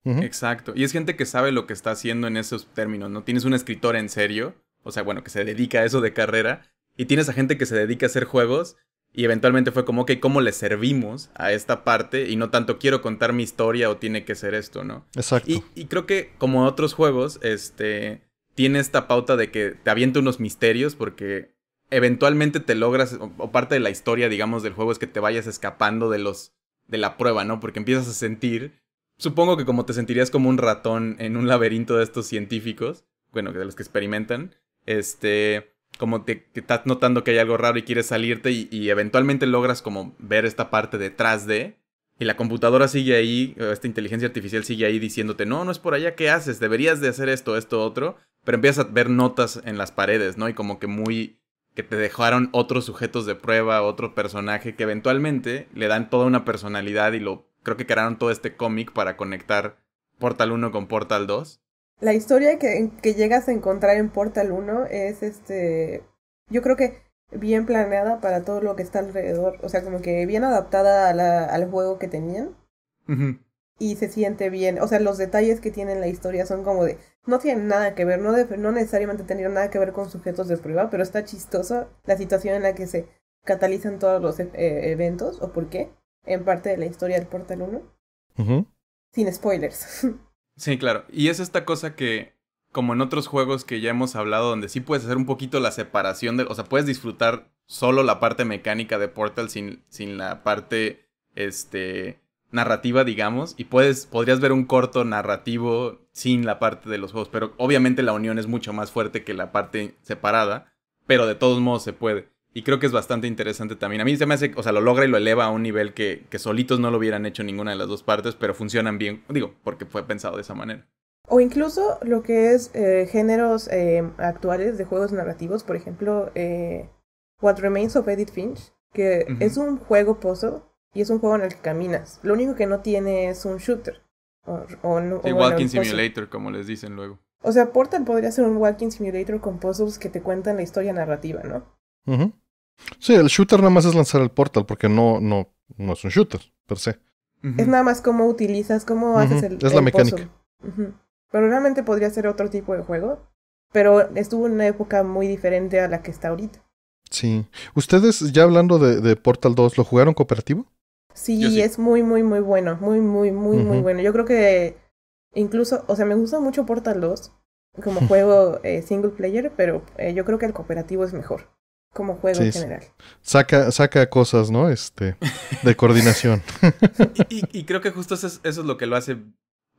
Exacto. Y es gente que sabe lo que está haciendo en esos términos, ¿no? Tienes un escritor en serio, o sea, bueno, que se dedica a eso de carrera, y tienes a gente que se dedica a hacer juegos, y eventualmente fue como, ok, ¿cómo le servimos a esta parte? Y no tanto quiero contar mi historia o tiene que ser esto, ¿no? Exacto. Y, y creo que como otros juegos, este, tiene esta pauta de que te avienta unos misterios porque eventualmente te logras, o, parte de la historia, digamos, del juego es que te vayas escapando de los, de la prueba, ¿no? Porque empiezas a sentir, supongo que como te sentirías como un ratón en un laberinto de estos científicos, bueno, de los que experimentan, este, como te, que estás notando que hay algo raro y quieres salirte y eventualmente logras como ver esta parte detrás de... Y la computadora sigue ahí, esta inteligencia artificial sigue ahí diciéndote, no, no es por allá, ¿qué haces? Deberías de hacer esto, esto, otro. Pero empiezas a ver notas en las paredes, ¿no? Y como que muy que te dejaron otros sujetos de prueba, otro personaje que eventualmente le dan toda una personalidad y lo creo que crearon todo este cómic para conectar Portal 1 con Portal 2. La historia que, que llegas a encontrar en Portal 1 es este, yo creo que bien planeada para todo lo que está alrededor, o sea, como que bien adaptada al juego que tenían. Y se siente bien, o sea, los detalles que tienen la historia son como de, no tiene nada que ver, no, no necesariamente tener nada que ver con sujetos de prueba, pero está chistosa la situación en la que se catalizan todos los e, eh, eventos, o por qué, en parte de la historia del Portal 1. Sin spoilers. [laughs] Sí, claro. Y es esta cosa que, como en otros juegos que ya hemos hablado, donde sí puedes hacer un poquito la separación, de, o sea, puedes disfrutar solo la parte mecánica de Portal sin, sin la parte, este, narrativa, digamos, y puedes, podrías ver un corto narrativo sin la parte de los juegos, pero obviamente la unión es mucho más fuerte que la parte separada, pero de todos modos se puede. Y creo que es bastante interesante también. A mí se me hace, o sea, lo logra y lo eleva a un nivel que, que solitos no lo hubieran hecho ninguna de las dos partes, pero funcionan bien, digo, porque fue pensado de esa manera. O incluso lo que es eh, géneros eh, actuales de juegos narrativos, por ejemplo, eh, What Remains of Edith Finch, que es un juego puzzle y es un juego en el que caminas. Lo único que no tiene es un shooter. O, o, no, walking simulator, como les dicen luego. O sea, Portal podría ser un walking simulator con puzzles que te cuentan la historia narrativa, ¿no? Sí, el shooter nada más es lanzar el portal, porque no, no, no es un shooter, per se. Es nada más cómo utilizas, cómo haces el. Es la mecánica. Pero realmente podría ser otro tipo de juego. Pero estuvo en una época muy diferente a la que está ahorita. Sí. ¿Ustedes, ya hablando de, de Portal 2, lo jugaron cooperativo? Sí, es muy, muy, muy bueno. Muy, muy, muy, muy bueno. Yo creo que incluso, o sea, me gusta mucho Portal 2 como [laughs] juego eh, single player, pero eh, yo creo que el cooperativo es mejor como juego en general. Saca, saca cosas, ¿no? Este, de coordinación. [laughs] y, y, creo que justo eso es, lo que lo hace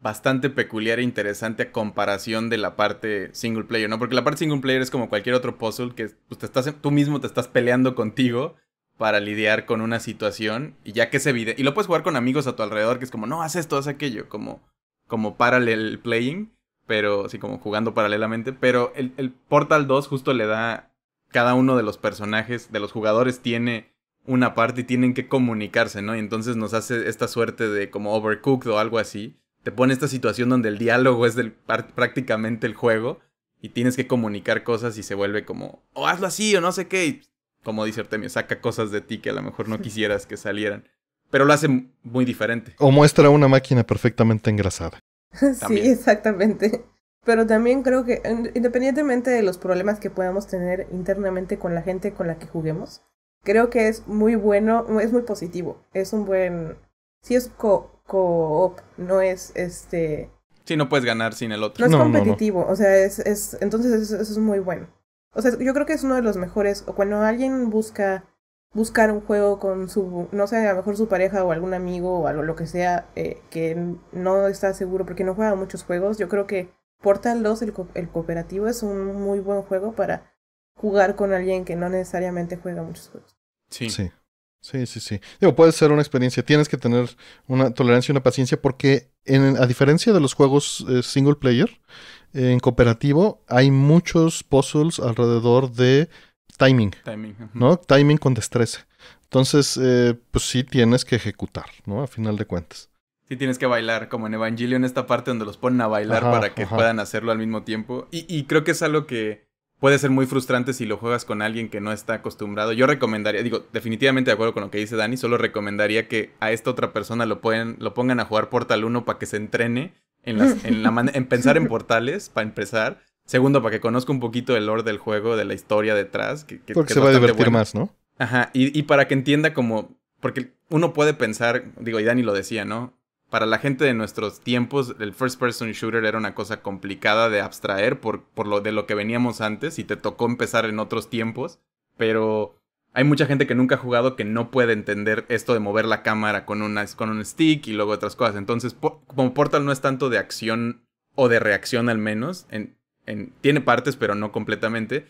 bastante peculiar e interesante a comparación de la parte single player, ¿no? Porque la parte single player es como cualquier otro puzzle que pues, te estás, tú mismo te estás peleando contigo para lidiar con una situación y ya que se video... y lo puedes jugar con amigos a tu alrededor que es como, no, haz esto, haz aquello, como, como parallel playing, pero Así como jugando paralelamente, pero el, Portal 2 justo le da, cada uno de los personajes, de los jugadores tiene una parte y tienen que comunicarse, ¿no? Y entonces nos hace esta suerte de como overcooked o algo así, te pone esta situación donde el diálogo es del, prácticamente el juego y tienes que comunicar cosas y se vuelve como, o hazlo así o no sé qué, como dice Artemio, saca cosas de ti que a lo mejor no quisieras que salieran. Pero lo hace muy diferente. O muestra una máquina perfectamente engrasada. [laughs] sí, exactamente. Pero también creo que, independientemente de los problemas que podamos tener internamente con la gente con la que juguemos, creo que es muy bueno, es muy positivo. Es un buen. Si sí es co-op, no es este. Si no puedes ganar sin el otro. No es competitivo, o sea, es, entonces eso, es muy bueno. O sea, yo creo que es uno de los mejores. O cuando alguien busca buscar un juego con su, no sé, a lo mejor su pareja o algún amigo o algo, lo que sea, eh, que no está seguro porque no juega muchos juegos, yo creo que Portal 2, el, cooperativo, es un muy buen juego para jugar con alguien que no necesariamente juega muchos juegos. Sí. Sí. Sí, sí, sí. Digo, puede ser una experiencia. Tienes que tener una tolerancia y una paciencia porque, en, a diferencia de los juegos eh, single player, en cooperativo hay muchos puzzles alrededor de timing, timing ¿no? Timing con destreza. Entonces, eh, pues sí tienes que ejecutar, ¿no? A final de cuentas. Sí tienes que bailar, como en Evangelio en esta parte donde los ponen a bailar para que puedan hacerlo al mismo tiempo. Y, creo que es algo que puede ser muy frustrante si lo juegas con alguien que no está acostumbrado. Yo recomendaría, digo, definitivamente de acuerdo con lo que dice Dani, solo recomendaría que a esta otra persona lo, pueden, lo pongan a jugar Portal 1 para que se entrene [laughs] en, pensar en portales, para empezar. Segundo, para que conozca un poquito el lore del juego, de la historia detrás. Que, Porque se va a divertir más, ¿no? Ajá, y, para que entienda como... Porque uno puede pensar, digo, y Dani lo decía, ¿no? para la gente de nuestros tiempos, el first person shooter era una cosa complicada de abstraer por, por, lo de lo que veníamos antes y te tocó empezar en otros tiempos, pero hay mucha gente que nunca ha jugado que no puede entender esto de mover la cámara con, una, con un stick y luego otras cosas. Entonces, como Portal no es tanto de acción o de reacción al menos, tiene partes pero no completamente,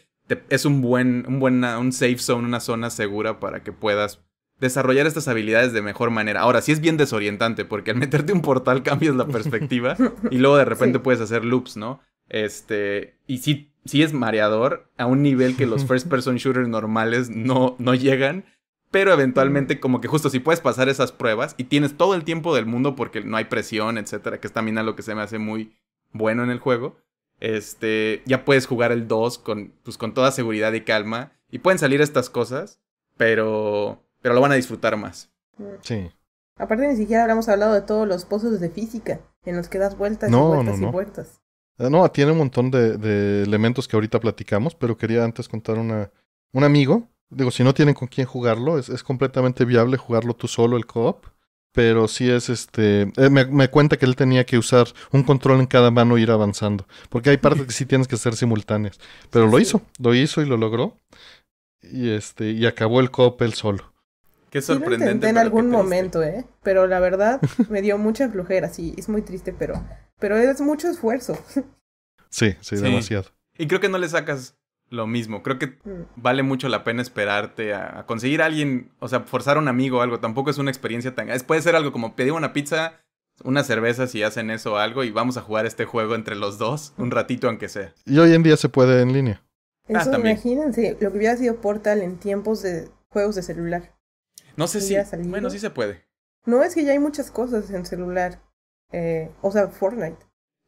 es un buen, un buen un safe zone, una zona segura para que puedas desarrollar estas habilidades de mejor manera. Ahora, sí es bien desorientante porque al meterte un portal [laughs] cambias la perspectiva y luego de repente puedes hacer loops, ¿no? Este, y sí sí es mareador a un nivel que los [laughs] first person shooters normales no, no llegan. Pero eventualmente, mm. como que justo si puedes pasar esas pruebas y tienes todo el tiempo del mundo porque no hay presión, etcétera, que es también algo que se me hace muy bueno en el juego. Este, ya puedes jugar el 2 con, pues, con toda seguridad y calma. Y pueden salir estas cosas, pero, pero lo van a disfrutar más. Sí. Aparte, ni siquiera habíamos hablado de todos los pozos de física en los que das vueltas y vueltas y vueltas. Eh, no, tiene un montón de, elementos que ahorita platicamos, pero quería antes contar una, un amigo. Digo, si no tienen con quién jugarlo, es, es completamente viable jugarlo tú solo, el co-op. Pero sí es este. Eh, me, cuenta que él tenía que usar un control en cada mano e ir avanzando. Porque hay partes que sí tienes que ser simultáneas. Pero lo hizo, lo hizo y lo logró. Y este, y acabó el co-op él solo. Qué sorprendente. en algún momento, ¿eh? Pero la verdad [laughs] me dio mucha flojera, sí, es muy triste, pero, pero es mucho esfuerzo. [laughs] Sí, sí, demasiado. Y creo que no le sacas lo mismo. Creo que mm. vale mucho la pena esperarte a, conseguir a alguien, o sea, forzar a un amigo o algo. Tampoco es una experiencia tan. Es, puede ser algo como pedir una pizza, una cerveza si hacen eso o algo y vamos a jugar este juego entre los dos, un ratito aunque sea. Y hoy en día se puede en línea. Eso, ah, imagínense lo que hubiera sido Portal en tiempos de juegos de celular. No sé si. Bueno, sí se puede. No, es que ya hay muchas cosas en celular. Eh, o sea, Fortnite.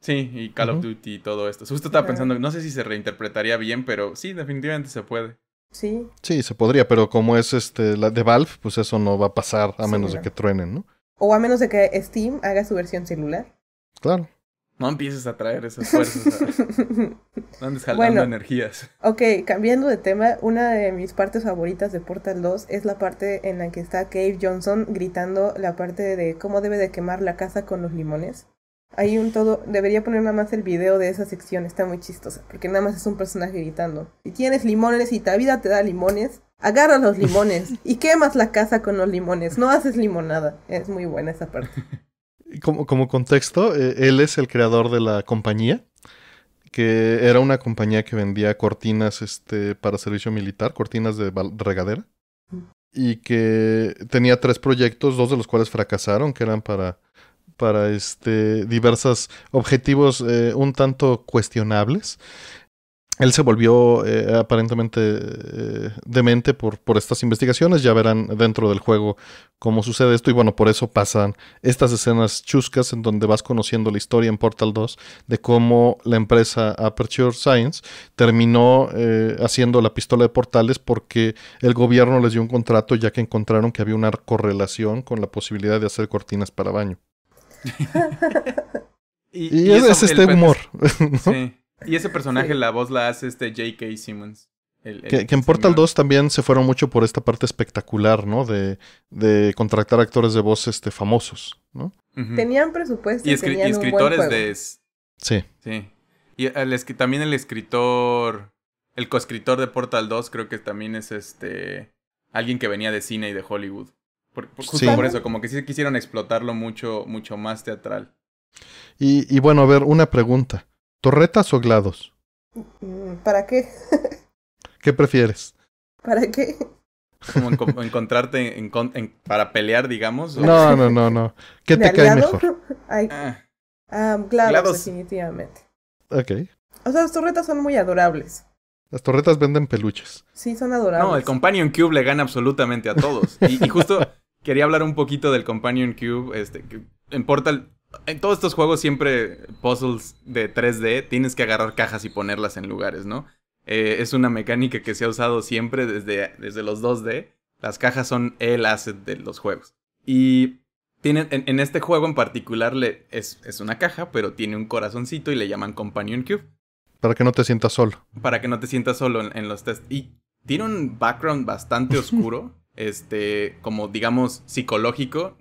Sí, y Call of Duty y todo esto. Justo estaba pensando, no sé si se reinterpretaría bien, pero sí, definitivamente se puede. Sí. Sí, se podría, pero como es este la de Valve, pues eso no va a pasar a menos de que truenen, ¿no? O a menos de que Steam haga su versión celular. Claro. No empieces a traer esas fuerzas. no andes energías. Ok, cambiando de tema, una de mis partes favoritas de Portal 2 es la parte en la que está Cave Johnson gritando la parte de cómo debe de quemar la casa con los limones. Hay un todo, debería poner nada más el video de esa sección, está muy chistosa, porque nada más es un personaje gritando. Si tienes limones y tu vida te da limones, agarra los limones y quemas la casa con los limones, no haces limonada. Es muy buena esa parte. [laughs] como, contexto, eh, él es el creador de la compañía, que era una compañía que vendía cortinas este, para servicio militar, cortinas de regadera, y que tenía tres proyectos, dos de los cuales fracasaron, que eran para, para este, diversos objetivos eh, un tanto cuestionables él se volvió eh, aparentemente eh, demente por, por estas investigaciones. Ya verán dentro del juego cómo sucede esto. Y bueno, por eso pasan estas escenas chuscas en donde vas conociendo la historia en Portal 2 de cómo la empresa Aperture Science terminó eh, haciendo la pistola de portales porque el gobierno les dio un contrato ya que encontraron que había una correlación con la posibilidad de hacer cortinas para baño. [laughs] y, es, este humor. [laughs] Sí. Y ese personaje, la voz la hace este J.K. Simmons. que, en Portal 2 también se fueron mucho por esta parte espectacular, ¿no? De, de contratar actores de voz este, famosos, ¿no? Tenían presupuesto. Y, tenían escritores de... Sí. Sí. Y también el escritor, el coescritor de Portal 2 creo que también es este alguien que venía de cine y de Hollywood. Por, justo por eso, como que sí quisieron explotarlo mucho, mucho más teatral. Y, y bueno, a ver, una pregunta. ¿Torretas o glados? Mm, ¿Para qué? [laughs] ¿Qué prefieres? ¿Para qué? Como [laughs] encontrarte para pelear, digamos. No, no, no, no. ¿Qué te cae mejor? [laughs] Ah. glados, definitivamente. Ok. O sea, las torretas son muy adorables. Las torretas venden peluches. Sí, son adorables. No, el Companion Cube le gana absolutamente a todos. y, justo quería hablar un poquito del Companion Cube. Este, que en Portal en todos estos juegos siempre puzzles de 3D tienes que agarrar cajas y ponerlas en lugares, ¿no? Eh, es una mecánica que se ha usado siempre desde, desde los 2D. Las cajas son el asset de los juegos. Y en, este juego en particular es, es, una caja, pero tiene un corazoncito y le llaman Companion Cube. Para que no te sientas solo. Para que no te sientas solo en, los test. Y tiene un background bastante [laughs] oscuro, este, como digamos psicológico,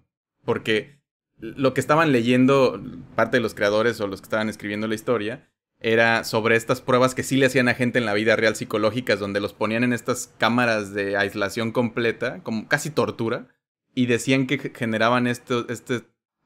porque lo que estaban leyendo parte de los creadores o los que estaban escribiendo la historia era sobre estas pruebas que sí le hacían a gente en la vida real psicológicas, donde los ponían en estas cámaras de aislación completa, como casi tortura, y decían que generaban este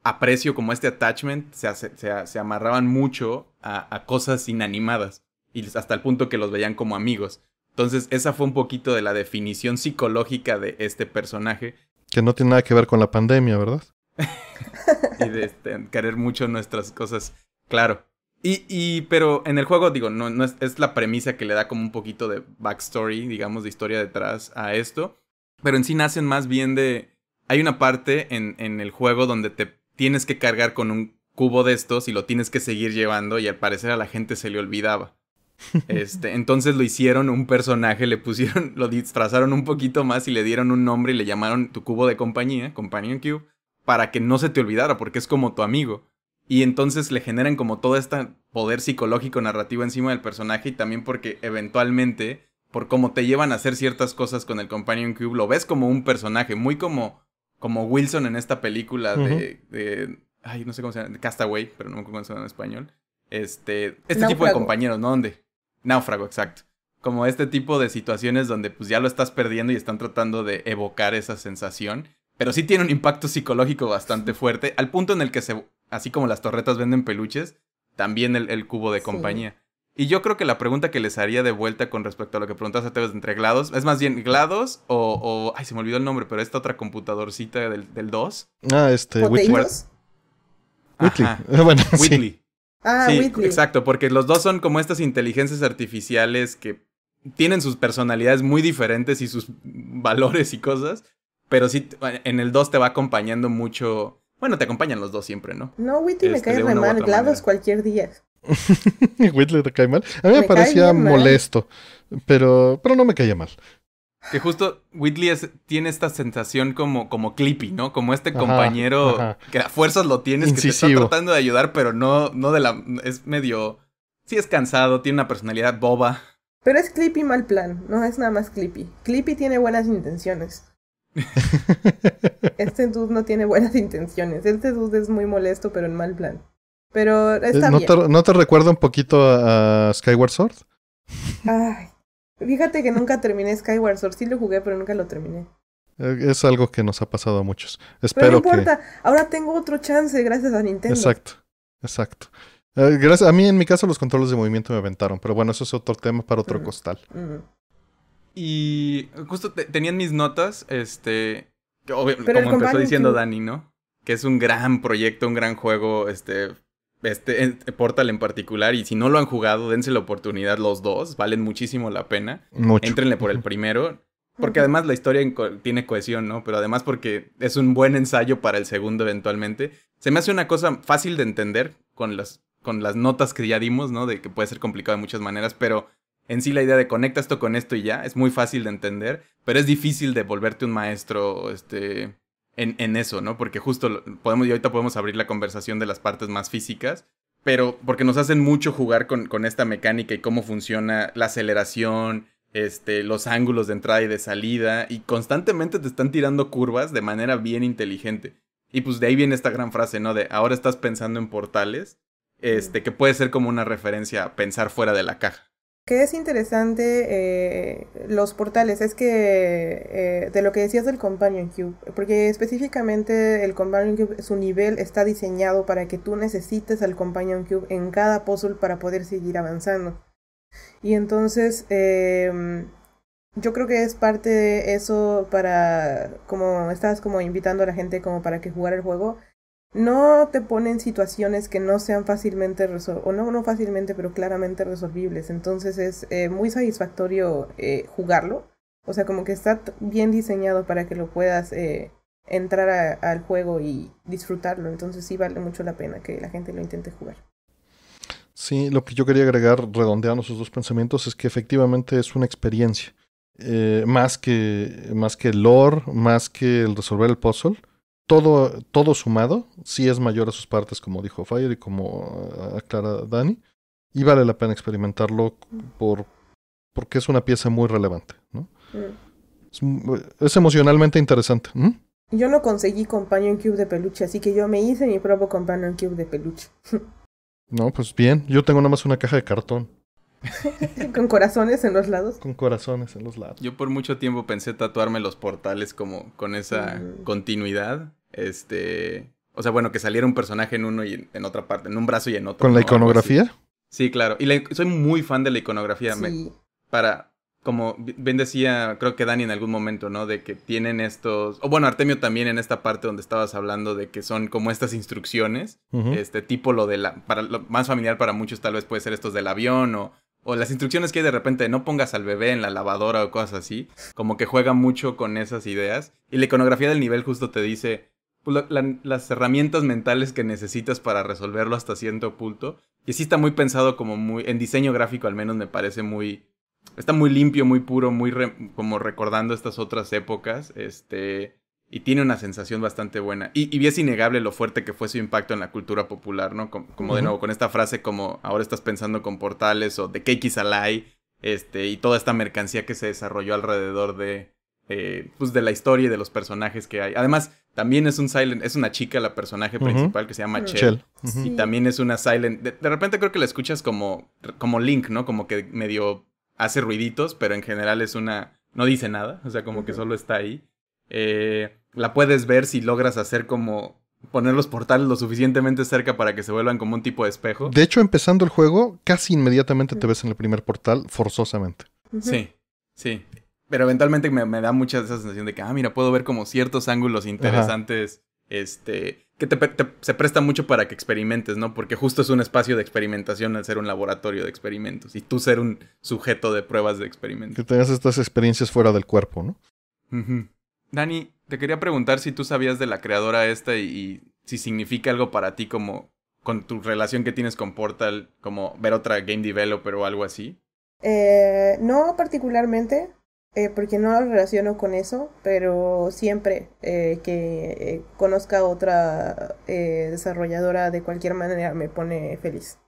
aprecio, como este attachment, se, amarraban mucho a, a, cosas inanimadas, y hasta el punto que los veían como amigos. Entonces, esa fue un poquito de la definición psicológica de este personaje. Que no tiene nada que ver con la pandemia, ¿verdad? [laughs] y de este, querer mucho nuestras cosas, claro. Y, pero en el juego, digo, no, no es, la premisa que le da como un poquito de backstory, digamos, de historia detrás a esto. Pero en sí nacen más bien de. Hay una parte en, el juego donde te tienes que cargar con un cubo de estos y lo tienes que seguir llevando y al parecer a la gente se le olvidaba. [laughs] Este, entonces lo hicieron un personaje, le pusieron, lo disfrazaron un poquito más y le dieron un nombre y le llamaron tu cubo de compañía, Companion Cube para que no se te olvidara, porque es como tu amigo. Y entonces le generan como todo este poder psicológico narrativo encima del personaje y también porque eventualmente, por cómo te llevan a hacer ciertas cosas con el Companion Cube, lo ves como un personaje, muy como, como Wilson en esta película de, Ay, no sé cómo se llama, Castaway, pero no me acuerdo cómo se llama en español. Este, este tipo de compañeros, ¿no? ¿Dónde? Náufrago, exacto. Como este tipo de situaciones donde pues ya lo estás perdiendo y están tratando de evocar esa sensación pero sí tiene un impacto psicológico bastante fuerte, al punto en el que se, así como las torretas venden peluches, también el, cubo de compañía. Y yo creo que la pregunta que les haría de vuelta con respecto a lo que preguntaste te entre GLaDOS, es más bien GLaDOS o, ay, se me olvidó el nombre, pero esta otra computadorcita del, del 2. Ah, este, Whitley. Whitley. [laughs] Bueno, Whitley. Ah, exacto, porque los dos son como estas inteligencias artificiales que tienen sus personalidades muy diferentes y sus valores y cosas, pero sí, en el 2 te va acompañando mucho. Bueno, te acompañan los dos siempre, ¿no? No, Whitley me este, cae re mal. GLaDOS cualquier día. Whitley [laughs] te cae mal. A mí me, parecía molesto, pero, pero no me caía mal. Que justo Whitley tiene esta sensación como, como Clippy, ¿no? Como este compañero que a fuerzas lo tienes, que te está tratando de ayudar, pero no, no de la. Es medio. Sí, es cansado, tiene una personalidad boba. Pero es Clippy mal plan, no es nada más Clippy. Clippy tiene buenas intenciones. [laughs] este dude no tiene buenas intenciones. Este dude es muy molesto, pero en mal plan. Pero eh, está ¿No Te, ¿No te recuerda un poquito a, Skyward Sword? Ay, fíjate que nunca terminé Skyward Sword. Sí lo jugué, pero nunca lo terminé. Eh, es algo que nos ha pasado a muchos. Espero Pero no importa, ahora tengo otro chance gracias a Nintendo. Exacto, exacto. Eh, gracias, a mí en mi caso los controles de movimiento me aventaron, pero bueno, eso es otro tema para otro mm. costal. Mm. Y justo tenían mis notas, este, como empezó diciendo Dani, ¿no? Que es un gran proyecto, un gran juego, este, este, este, Portal en particular. Y si no lo han jugado, dense la oportunidad los dos, valen muchísimo la pena. Mucho. Entrenle por el primero. Porque además la historia tiene cohesión, ¿no? Pero además porque es un buen ensayo para el segundo eventualmente. Se me hace una cosa fácil de entender con las, con las notas que ya dimos, ¿no? De que puede ser complicado de muchas maneras, pero en sí la idea de conecta esto con esto y ya es muy fácil de entender, pero es difícil de volverte un maestro este, en, eso, ¿no? Porque justo podemos, y ahorita podemos abrir la conversación de las partes más físicas, pero porque nos hacen mucho jugar con, esta mecánica y cómo funciona la aceleración, este, los ángulos de entrada y de salida, y constantemente te están tirando curvas de manera bien inteligente. Y pues de ahí viene esta gran frase, ¿no? De ahora estás pensando en portales, este, que puede ser como una referencia a pensar fuera de la caja que es interesante eh, los portales es que eh, de lo que decías del Companion Cube, porque específicamente el Companion Cube, su nivel está diseñado para que tú necesites al Companion Cube en cada puzzle para poder seguir avanzando. Y entonces em, yo creo que es parte de eso para, como estás como invitando a la gente como para que jugar el juego, no te pone en situaciones que no sean fácilmente o no, no fácilmente, pero claramente resolvibles. Entonces es eh, muy satisfactorio eh, jugarlo. O sea, como que está bien diseñado para que lo puedas eh, entrar al juego y disfrutarlo. Entonces sí vale mucho la pena que la gente lo intente jugar. Sí, lo que yo quería agregar, redondeando esos dos pensamientos, es que efectivamente es una experiencia. más, que, más que lore, más que el resolver el puzzle todo, todo sumado, sí es mayor a sus partes, como dijo Fire y como ah, aclara Dani, y vale la pena experimentarlo por, porque es una pieza muy relevante, ¿no? Mm. Es, emocionalmente interesante. Yo no conseguí Companion Cube de peluche, así que yo me hice mi propio Companion Cube de peluche. [laughs] no, pues bien, yo tengo nada más una caja de cartón. [laughs] Con corazones en los lados. Con corazones en los lados. Yo por mucho tiempo pensé tatuarme los portales como con esa mm. continuidad. Este. O sea, bueno, que saliera un personaje en uno y en, otra parte, en un brazo y en otro. ¿Con la iconografía? Sí, claro. Y soy muy fan de la iconografía. para, como bien decía, creo que Dani en algún momento, ¿no? De que tienen estos, o bueno, Artemio también en esta parte donde estabas hablando de que son como estas instrucciones, este tipo lo de la, para lo más familiar para muchos tal vez puede ser estos del avión o o las instrucciones que hay de repente, no pongas al bebé en la lavadora o cosas así, como que juega mucho con esas ideas. Y la iconografía del nivel justo te dice pues, las herramientas mentales que necesitas para resolverlo hasta cierto punto. Y sí está muy pensado como muy, en diseño gráfico al menos me parece muy, está muy limpio, muy puro, muy como recordando estas otras épocas. Este, y tiene una sensación bastante buena. Y, y, es innegable lo fuerte que fue su impacto en la cultura popular, ¿no? Como, de nuevo, con esta frase como ahora estás pensando con portales o de Cake is este, y toda esta mercancía que se desarrolló alrededor de, eh, pues de la historia y de los personajes que hay. Además, también es un silent, es una chica la personaje principal que se llama mm. Chell. Y también es una silent. De, repente creo que la escuchas como, como Link, ¿no? Como que medio hace ruiditos, pero en general es una. No dice nada, o sea, como que solo está ahí. Eh, la puedes ver si logras hacer como poner los portales lo suficientemente cerca para que se vuelvan como un tipo de espejo. De hecho, empezando el juego, casi inmediatamente te ves en el primer portal, forzosamente. Sí, sí. Pero eventualmente me, da mucha esa sensación de que, ah, mira, puedo ver como ciertos ángulos interesantes, este, que te, se presta mucho para que experimentes, ¿no? Porque justo es un espacio de experimentación al ser un laboratorio de experimentos y tú ser un sujeto de pruebas de experimentos. Que tengas estas experiencias fuera del cuerpo, ¿no? Dani, te quería preguntar si tú sabías de la creadora esta y, si significa algo para ti como con tu relación que tienes con Portal, como ver otra game developer o algo así. Eh, no particularmente, eh, porque no lo relaciono con eso, pero siempre eh, que conozca otra desarrolladora de cualquier manera me pone feliz.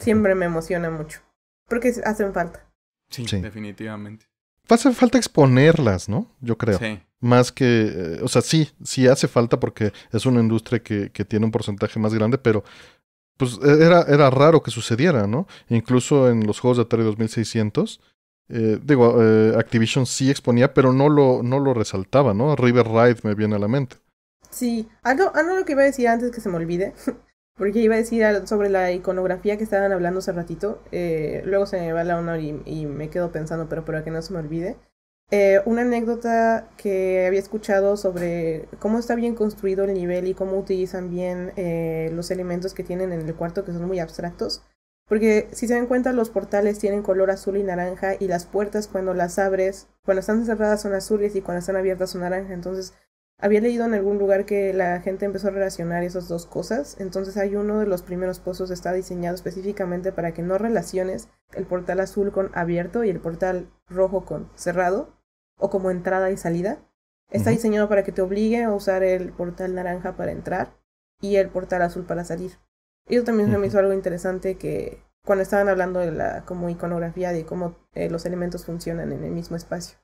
Siempre me emociona mucho, porque hacen falta. Sí, sí. definitivamente. Hace falta exponerlas, ¿no? Yo creo. Sí más que, eh, o sea, sí, sí hace falta porque es una industria que, que tiene un porcentaje más grande, pero pues e, era, era raro que sucediera, ¿no? Incluso en los juegos de Atari 2600, eh, digo, eh, Activision sí exponía, pero no lo, no lo resaltaba, ¿no? River Ride me viene a la mente. Sí, algo, algo lo que iba a decir antes que se me olvide, [laughs] porque iba a decir sobre la iconografía que estaban hablando hace ratito, eh, luego se me va la honor y me quedo pensando, pero para que no se me olvide. Eh, una anécdota que había escuchado sobre cómo está bien construido el nivel y cómo utilizan bien eh, los elementos que tienen en el cuarto, que son muy abstractos. Porque si se dan cuenta, los portales tienen color azul y naranja y las puertas cuando las abres, cuando están cerradas son azules y cuando están abiertas son naranja. Entonces, había leído en algún lugar que la gente empezó a relacionar esas dos cosas. Entonces hay uno de los primeros pozos que está diseñado específicamente para que no relaciones el portal azul con abierto y el portal rojo con cerrado o como entrada y salida. Está diseñado para que te obligue a usar el portal naranja para entrar y el portal azul para salir. Eso también me hizo algo interesante que cuando estaban hablando de la como iconografía de cómo eh, los elementos funcionan en el mismo espacio.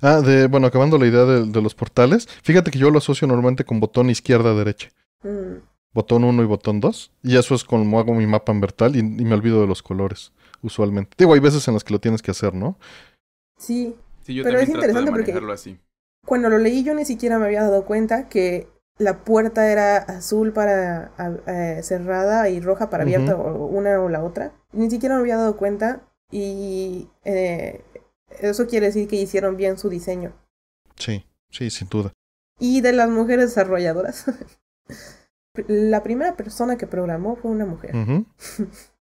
Ah, de, bueno, acabando la idea de, los portales, fíjate que yo lo asocio normalmente con botón izquierda-derecha. Mm. Botón 1 y botón 2. Y eso es como hago mi mapa en vertal y, y, me olvido de los colores, usualmente. Digo, hay veces en las que lo tienes que hacer, ¿no? Sí, pero es interesante porque cuando lo leí yo ni siquiera me había dado cuenta que la puerta era azul para eh, cerrada y roja para abierta, o una o la otra. Ni siquiera me había dado cuenta y eh, eso quiere decir que hicieron bien su diseño. Sí, sí, sin duda. Y de las mujeres desarrolladoras. [laughs] la primera persona que programó fue una mujer. [laughs]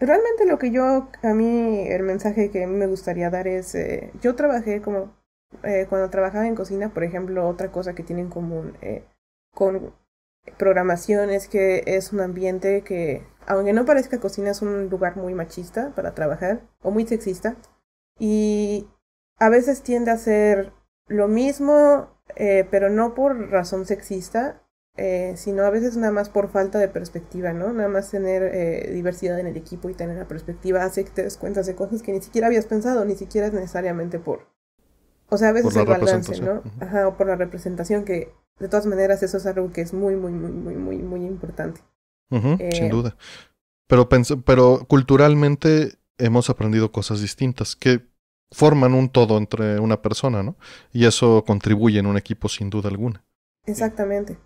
realmente lo que yo, a mí, el mensaje que me gustaría dar es, eh, yo trabajé como, eh, cuando trabajaba en cocina, por ejemplo, otra cosa que tiene en común eh, con programación es que es un ambiente que, aunque no parezca cocina, es un lugar muy machista para trabajar o muy sexista. Y a veces tiende a ser lo mismo, eh, pero no por razón sexista, eh, sino a veces nada más por falta de perspectiva, ¿no? Nada más tener eh, diversidad en el equipo y tener la perspectiva hace que te des cuenta de cosas que ni siquiera habías pensado, ni siquiera es necesariamente por... O sea, a veces el balance, ¿no? Ajá, o por la representación, que de todas maneras eso es algo que es muy, muy, muy, muy, muy, muy importante. Eh, sin duda. Pero, pero culturalmente hemos aprendido cosas distintas que forman un todo entre una persona, ¿no? Y eso contribuye en un equipo sin duda alguna. Exactamente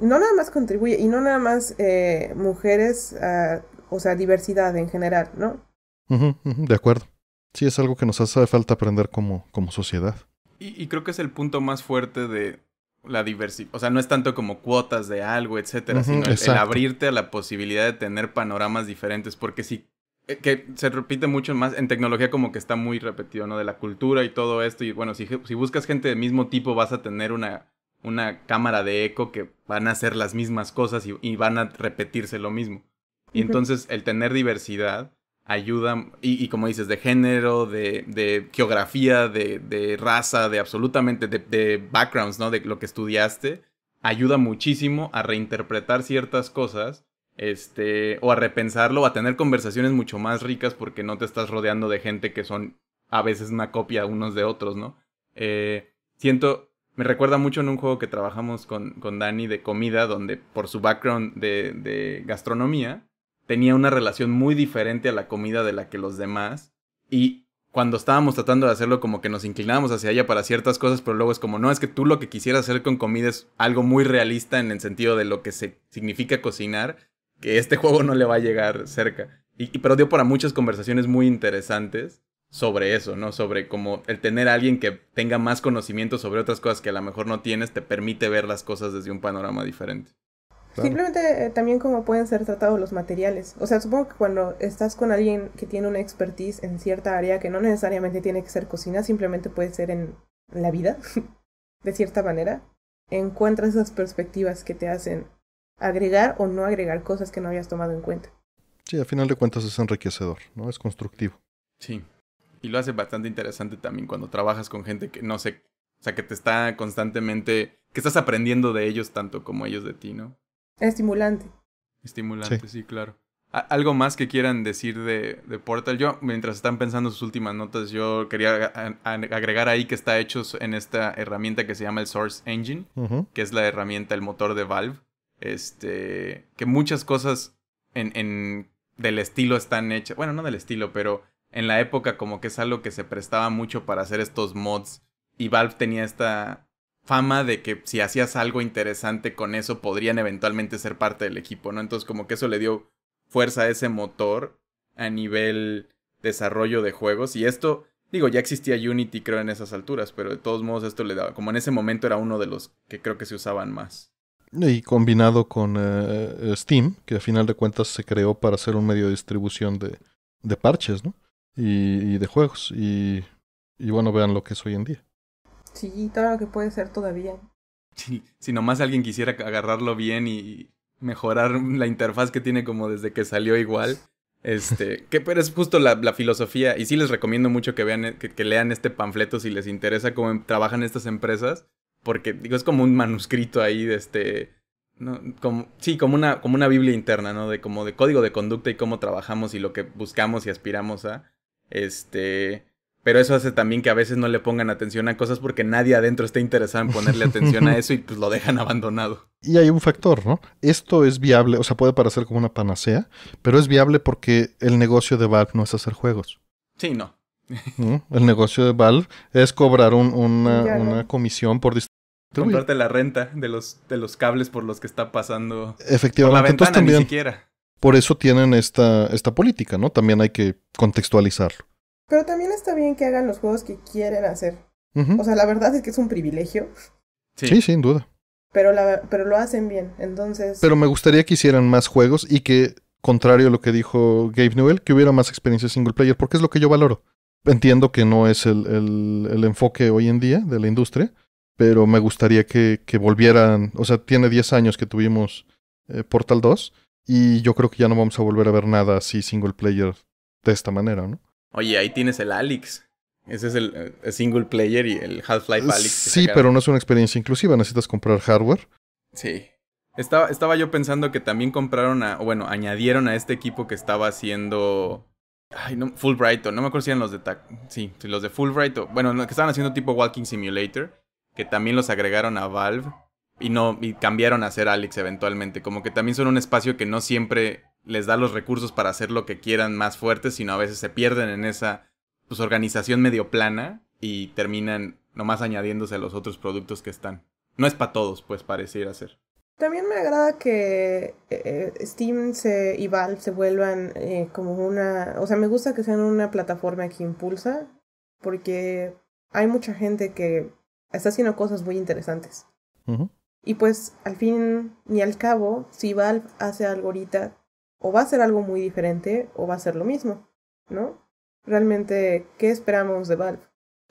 no nada más contribuye, y no nada más eh, mujeres, ah, o sea, diversidad en general, ¿no? de acuerdo. Sí, es algo que nos hace falta aprender como, como sociedad. Y, creo que es el punto más fuerte de la diversidad. O sea, no es tanto como cuotas de algo, etcétera, sino el, abrirte a la posibilidad de tener panoramas diferentes. Porque si. Eh, que se repite mucho más en tecnología, como que está muy repetido, ¿no? De la cultura y todo esto. Y bueno, si, si buscas gente del mismo tipo, vas a tener una una cámara de eco que van a hacer las mismas cosas y, van a repetirse lo mismo. Y entonces el tener diversidad ayuda, y, como dices, de género, de, geografía, de, raza, de absolutamente, de, backgrounds, ¿no? De lo que estudiaste, ayuda muchísimo a reinterpretar ciertas cosas, este, o a repensarlo, a tener conversaciones mucho más ricas porque no te estás rodeando de gente que son a veces una copia unos de otros, ¿no? Eh, siento, me recuerda mucho en un juego que trabajamos con, con Dani de comida, donde por su background de, de gastronomía, tenía una relación muy diferente a la comida de la que los demás. Y cuando estábamos tratando de hacerlo, como que nos inclinábamos hacia ella para ciertas cosas, pero luego es como, no, es que tú lo que quisieras hacer con comida es algo muy realista en el sentido de lo que se significa cocinar, que este [laughs] juego no le va a llegar cerca. y pero dio para muchas conversaciones muy interesantes sobre eso, ¿no? Sobre como el tener a alguien que tenga más conocimiento sobre otras cosas que a lo mejor no tienes, te permite ver las cosas desde un panorama diferente. Simplemente eh, también cómo pueden ser tratados los materiales. O sea, supongo que cuando estás con alguien que tiene una expertise en cierta área que no necesariamente tiene que ser cocina, simplemente puede ser en la vida, [laughs] de cierta manera, encuentras esas perspectivas que te hacen agregar o no agregar cosas que no habías tomado en cuenta. Sí, al final de cuentas es enriquecedor, ¿no? Es constructivo. Sí y lo hace bastante interesante también cuando trabajas con gente que no sé, o sea, que te está constantemente, que estás aprendiendo de ellos tanto como ellos de ti, ¿no? Estimulante. Estimulante, sí, claro. ¿Algo más que quieran decir de, de, Portal? Yo, mientras están pensando sus últimas notas, yo quería agregar ahí que está hecho en esta herramienta que se llama el Source Engine, que es la herramienta, el motor de Valve. Este, que muchas cosas en, en, del estilo están hechas, bueno, no del estilo, pero en la época como que es algo que se prestaba mucho para hacer estos mods y Valve tenía esta fama de que si hacías algo interesante con eso podrían eventualmente ser parte del equipo, ¿no? Entonces como que eso le dio fuerza a ese motor a nivel desarrollo de juegos y esto, digo, ya existía Unity creo en esas alturas, pero de todos modos esto le daba, como en ese momento era uno de los que creo que se usaban más. Y combinado con eh, Steam, que a final de cuentas se creó para ser un medio de distribución de parches, ¿no? y, de juegos. Y, y, bueno, vean lo que es hoy en día. Sí, todo lo que puede ser todavía. Sí, si nomás alguien quisiera agarrarlo bien y mejorar la interfaz que tiene como desde que salió igual. Este, [laughs] pero es justo la, filosofía. Y sí les recomiendo mucho que vean, que, lean este panfleto si les interesa cómo em, trabajan estas empresas. Porque digo, es como un manuscrito ahí de este. sí, como una, como una Biblia interna, ¿no? De como de código de conducta y cómo trabajamos y lo que buscamos y aspiramos a. Este, pero eso hace también que a veces no le pongan atención a cosas porque nadie adentro está interesado en ponerle atención a [laughs] eso y pues lo dejan abandonado. Y hay un factor, ¿no? Esto es viable, o sea, puede parecer como una panacea, pero es viable porque el negocio de Valve no es hacer juegos. Sí, no. [laughs] El negocio de Valve es cobrar una, comisión por distribuir. Comprarte la renta de los, de los cables por los que está pasando. Efectivamente. la ventana, también, por eso tienen esta, esta política, ¿no? También hay que contextualizarlo. Pero también está bien que hagan los juegos que quieren hacer. O sea, la verdad es que es un privilegio. Sí, sí sin duda. Pero, pero lo hacen bien, entonces... Pero me gustaría que hicieran más juegos y que, contrario a lo que dijo Gabe Newell, que hubiera más experiencia single player, porque es lo que yo valoro. Entiendo que no es el, el, enfoque hoy en día de la industria, pero me gustaría que, que volvieran, o sea, tiene 10 años que tuvimos eh, Portal 2 y yo creo que ya no vamos a volver a ver nada así single player de esta manera, ¿no? Oye, ahí tienes el Alex. Ese es el, eh, single player y el Half-Life Alex. Sí, pero no es una experiencia inclusiva, necesitas comprar hardware. Sí. Estaba, estaba yo pensando que también compraron a, bueno, añadieron a este equipo que estaba haciendo... Ay, no, Fulbright, no me acuerdo si eran los de... Sí, los de Fulbright, bueno, que estaban haciendo tipo Walking Simulator, que también los agregaron a Valve y no y cambiaron a ser Alex eventualmente. Como que también son un espacio que no siempre les da los recursos para hacer lo que quieran más fuertes, sino a veces se pierden en esa pues, organización medio plana y terminan nomás añadiéndose a los otros productos que están. No es para todos, pues parecer ser. También me agrada que eh, eh, Steam y Valve se vuelvan eh, como una... O sea, me gusta que sean una plataforma que impulsa, porque hay mucha gente que está haciendo cosas muy interesantes. Y pues al fin y al cabo, si Valve hace algo ahorita, o va a ser algo muy diferente, o va a ser lo mismo, ¿no? Realmente, ¿qué esperamos de Valve?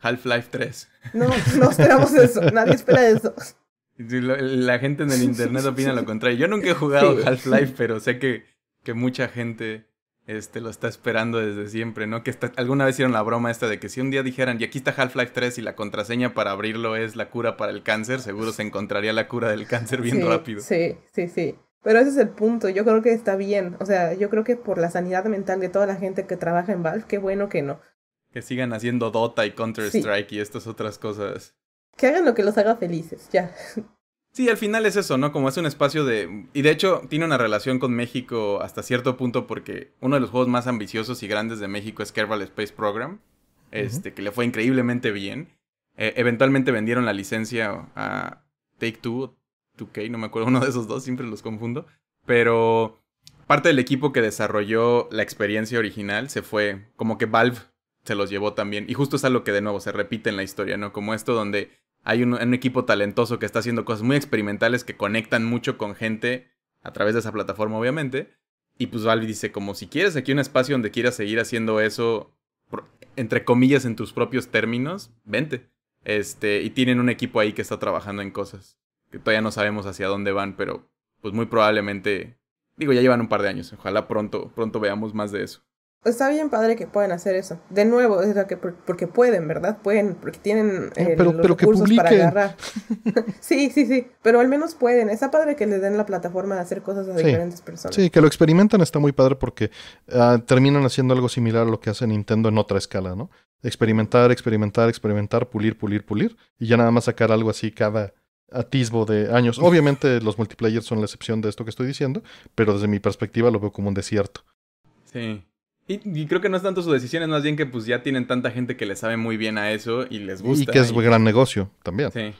Half-Life 3. No, no esperamos eso, nadie espera eso. [laughs] La gente en el [laughs] internet opina lo contrario. Yo nunca he jugado Half-Life, pero sé que, que mucha gente este, lo está esperando desde siempre, ¿no? Que alguna vez hicieron la broma esta de que si un día dijeran, y aquí está Half-Life 3 y la contraseña para abrirlo es la cura para el cáncer, seguro se encontraría la cura del cáncer bien rápido. Sí, sí, sí. Pero ese es el punto, yo creo que está bien, o sea, yo creo que por la sanidad mental de toda la gente que trabaja en Valve, qué bueno que no. Que sigan haciendo Dota y Counter-Strike y estas otras cosas. Que hagan lo que los haga felices, ya. [laughs] Sí, al final es eso, ¿no? Como es un espacio de... Y de hecho tiene una relación con México hasta cierto punto porque uno de los juegos más ambiciosos y grandes de México es Kerbal Space Program, este, que le fue increíblemente bien. Eh, eventualmente vendieron la licencia a Take Two, 2K, no me acuerdo, [laughs] uno de esos dos, siempre los confundo. Pero parte del equipo que desarrolló la experiencia original se fue, como que Valve se los llevó también. Y justo es algo que de nuevo se repite en la historia, ¿no? Como esto donde hay un, equipo talentoso que está haciendo cosas muy experimentales que conectan mucho con gente a través de esa plataforma, obviamente. Y pues Valve dice, como si quieres aquí un espacio donde quieras seguir haciendo eso, entre comillas, en tus propios términos, vente. Este, y tienen un equipo ahí que está trabajando en cosas que todavía no sabemos hacia dónde van, pero pues muy probablemente, digo, ya llevan un par de años. Ojalá pronto, pronto veamos más de eso está bien padre que puedan hacer eso. De nuevo, que, porque pueden, ¿verdad? Pueden, porque tienen ah, eh, pero, para agarrar. [laughs] sí, sí, sí. Pero al menos pueden. Está padre que les den la plataforma de hacer cosas a diferentes personas. Sí, que lo experimentan está muy padre porque ah, terminan haciendo algo similar a lo que hace Nintendo en otra escala, ¿no? Experimentar, experimentar, experimentar, pulir, pulir, pulir. Y ya nada más sacar algo así cada atisbo de años. [laughs] Obviamente los multiplayer son la excepción de esto que estoy diciendo, pero desde mi perspectiva lo veo como un desierto. Sí. Y, creo que no es tanto su decisión, es más bien que pues ya tienen tanta gente que le sabe muy bien a eso y les gusta. Y que es un gran negocio también. Sí.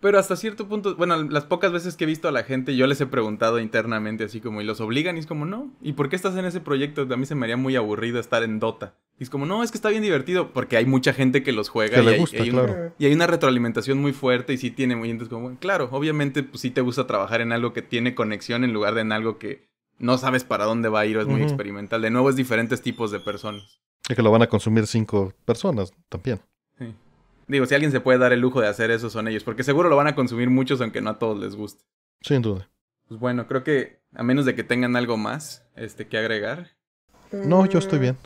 Pero hasta cierto punto, bueno, las pocas veces que he visto a la gente, yo les he preguntado internamente así como, y los obligan y es como, no, ¿y por qué estás en ese proyecto? A mí se me haría muy aburrido estar en Dota. Y es como, no, es que está bien divertido porque hay mucha gente que los juega. Que y, le gusta, claro. y hay una retroalimentación muy fuerte y sí tiene muy... Entonces como, bueno, claro, obviamente pues sí te gusta trabajar en algo que tiene conexión en lugar de en algo que no sabes para dónde va a ir o es muy experimental. De nuevo es diferentes tipos de personas. Es que lo van a consumir cinco personas también. Sí. Digo, si alguien se puede dar el lujo de hacer eso son ellos, porque seguro lo van a consumir muchos aunque no a todos les guste. Sin duda. Pues bueno, creo que a menos de que tengan algo más este que agregar. No, yo estoy bien.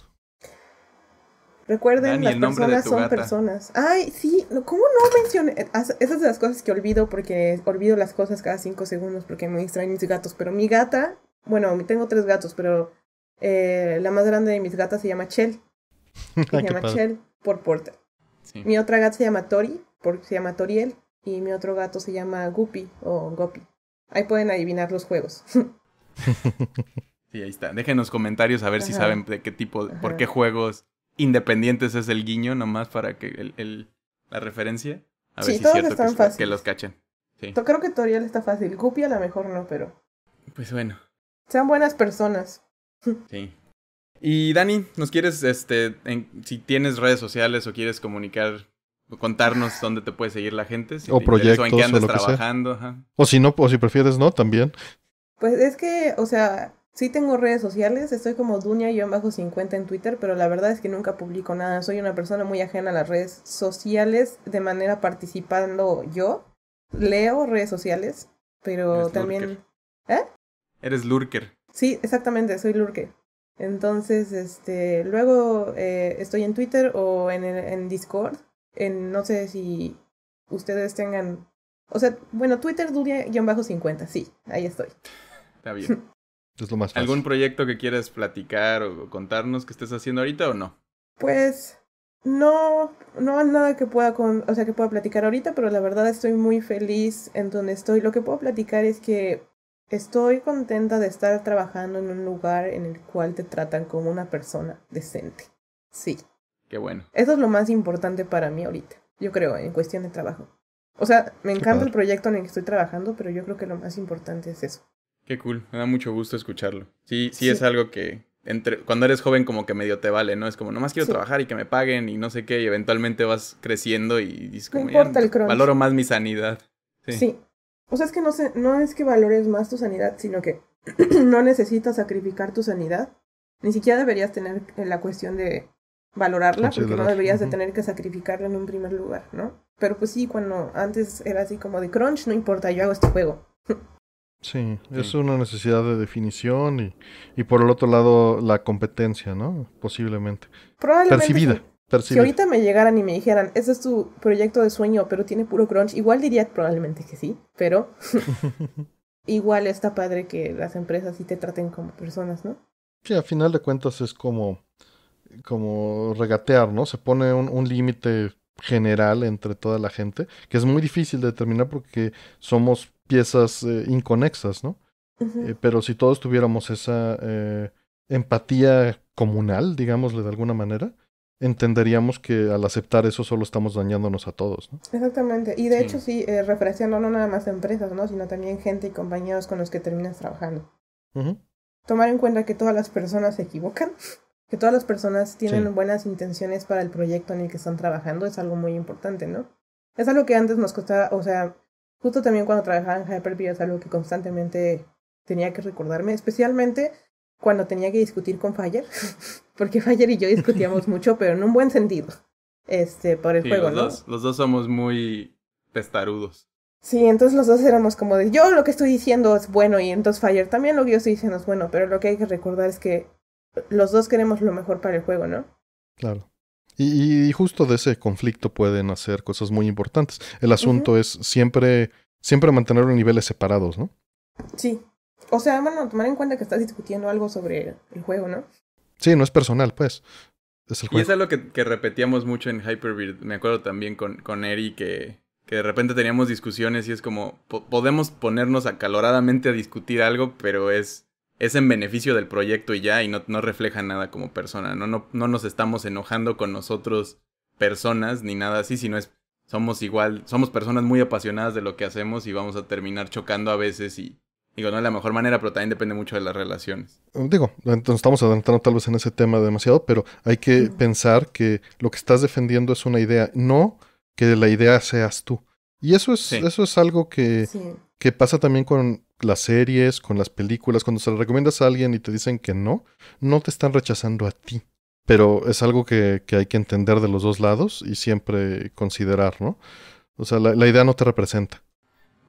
Recuerden, las personas son personas. Ay, sí, ¿cómo no mencioné? Esas de las cosas que olvido porque olvido las cosas cada cinco segundos porque me extraño mis gatos, pero mi gata bueno, tengo tres gatos, pero eh, la más grande de mis gatas se llama Chell. [laughs] se llama Chell por Porter. Mi otra gata se llama Tori, se llama Toriel. Y mi otro gato se llama Guppy o Gopi. Ahí pueden adivinar los juegos. [laughs] [laughs] sí, ahí está. Déjenos comentarios a ver si saben de qué tipo, por qué juegos independientes es el guiño, nomás para que el, la referencia. A sí, si todos están que, que, los cachen. creo que Toriel está fácil. Guppy a lo mejor no, pero. Pues bueno. Sean buenas personas. [laughs] Sí. Y Dani, ¿nos quieres, este, en, si tienes redes sociales o quieres comunicar, contarnos dónde te puede seguir la gente? o proyectos, o en qué andas trabajando. O si no, o si prefieres no, también. Pues es que, o sea, sí tengo redes sociales, estoy como Dunia, yo bajo 50 en Twitter, pero la verdad es que nunca publico nada. Soy una persona muy ajena a las redes sociales, de manera participando yo. Leo redes sociales, pero también... ¿Eh? Eres lurker. Sí, exactamente, soy lurker. Entonces, este, luego eh, estoy en Twitter o en, en Discord. no sé si ustedes tengan. O sea, bueno, Twitter bajo 50 sí, ahí estoy. Está bien. [laughs] es lo más fácil. ¿Algún proyecto que quieras platicar o contarnos que estés haciendo ahorita o no? Pues no, no hay nada que pueda con, o sea, que pueda platicar ahorita, pero la verdad estoy muy feliz en donde estoy. Lo que puedo platicar es que Estoy contenta de estar trabajando en un lugar en el cual te tratan como una persona decente. Sí. Qué bueno. Eso es lo más importante para mí ahorita, yo creo, en cuestión de trabajo. O sea, me encanta el proyecto en el que estoy trabajando, pero yo creo que lo más importante es eso. Qué cool, me da mucho gusto escucharlo. Sí, sí, es algo que entre, cuando eres joven como que medio te vale, ¿no? Es como, nomás quiero trabajar y que me paguen y no sé qué, y eventualmente vas creciendo y, no importa el valoro más mi sanidad. sí, sí. O sea, es que no, se, no es que valores más tu sanidad, sino que [clears throat] no necesitas sacrificar tu sanidad. Ni siquiera deberías tener eh, la cuestión de valorarla, porque no deberías de tener que sacrificarla en un primer lugar, ¿no? Pero pues sí, cuando antes era así como de crunch, no importa, yo hago este juego. Sí, es una necesidad de definición y, por el otro lado la competencia, ¿no? Posiblemente. Percibida. Si ahorita me llegaran y me dijeran, ese es tu proyecto de sueño, pero tiene puro crunch, igual diría probablemente que sí, pero [laughs] igual está padre que las empresas sí te traten como personas, ¿no? Sí, a final de cuentas es como, como regatear, ¿no? Se pone un, límite general entre toda la gente, que es muy difícil de determinar porque somos piezas eh, inconexas, ¿no? Eh, pero si todos tuviéramos esa eh, empatía comunal, digámosle de alguna manera, entenderíamos que al aceptar eso solo estamos dañándonos a todos. ¿no? Exactamente, y de hecho sí, eh, no nada más empresas, ¿no? sino también gente y compañeros con los que terminas trabajando. Tomar en cuenta que todas las personas se equivocan, que todas las personas tienen buenas intenciones para el proyecto en el que están trabajando, es algo muy importante, ¿no? Es algo que antes nos costaba, o sea, justo también cuando trabajaba en Hyperview es algo que constantemente tenía que recordarme, especialmente cuando tenía que discutir con Fire, [laughs] porque Fire y yo discutíamos [laughs] mucho, pero en un buen sentido, este, por el juego, los Dos, los dos somos muy testarudos. Sí, entonces los dos éramos como de, yo lo que estoy diciendo es bueno, y entonces Fire también lo que yo estoy diciendo es bueno, pero lo que hay que recordar es que los dos queremos lo mejor para el juego, ¿no? Claro. Y, justo de ese conflicto pueden hacer cosas muy importantes. El asunto es siempre, siempre mantener los niveles separados, ¿no? Sí, o sea, bueno, tomar en cuenta que estás discutiendo algo sobre el juego, ¿no? Sí, no es personal, pues. Es el juego. Y es algo que, repetíamos mucho en Hyperbeard. Me acuerdo también con, con Eri que, que de repente teníamos discusiones y es como, podemos ponernos acaloradamente a discutir algo, pero es, es en beneficio del proyecto y ya, y no, no refleja nada como persona. ¿no? No, no nos estamos enojando con nosotros personas ni nada así, sino es somos igual, somos personas muy apasionadas de lo que hacemos y vamos a terminar chocando a veces y, Digo, no es la mejor manera, pero también depende mucho de las relaciones. Eh, digo, entonces estamos adelantando tal vez en ese tema demasiado, pero hay que pensar que lo que estás defendiendo es una idea, no que la idea seas tú. Y eso es, eso es algo que, que pasa también con las series, con las películas. Cuando se le recomiendas a alguien y te dicen que no, no te están rechazando a ti. Pero es algo que, que hay que entender de los dos lados y siempre considerar, ¿no? O sea, la idea no te representa.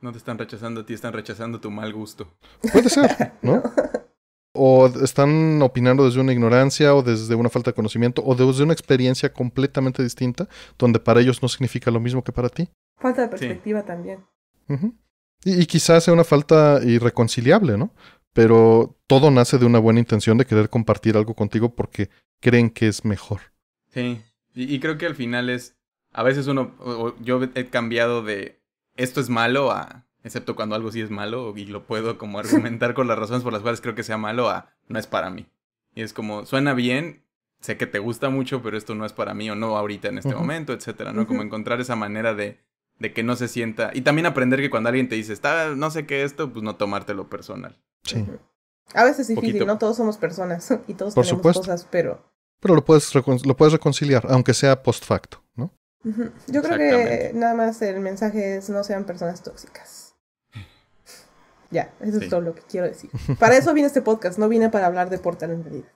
No te están rechazando a ti, están rechazando tu mal gusto. Puede ser, ¿no? O están opinando desde una ignorancia o desde una falta de conocimiento o desde una experiencia completamente distinta donde para ellos no significa lo mismo que para ti. Falta de perspectiva también. y, quizás sea una falta irreconciliable, ¿no? Pero todo nace de una buena intención de querer compartir algo contigo porque creen que es mejor. Sí, y, creo que al final es, a veces uno, yo he cambiado de, esto es malo a, excepto cuando algo sí es malo y lo puedo como argumentar con las razones por las cuales creo que sea malo a, no es para mí. Y es como, suena bien, sé que te gusta mucho, pero esto no es para mí o no ahorita en este momento, etcétera, ¿no? Como encontrar esa manera de, de que no se sienta. Y también aprender que cuando alguien te dice, está, no sé qué esto, pues no tomártelo personal. Sí. A veces es difícil, ¿no? Todos somos personas [laughs] y todos tenemos cosas, pero. Pero lo puedes, lo puedes reconciliar, aunque sea post facto, ¿no? Yo creo que nada más el mensaje es no sean personas tóxicas. [laughs] ya, eso es todo lo que quiero decir. Para eso viene este podcast, no vine para hablar de Portal en realidad.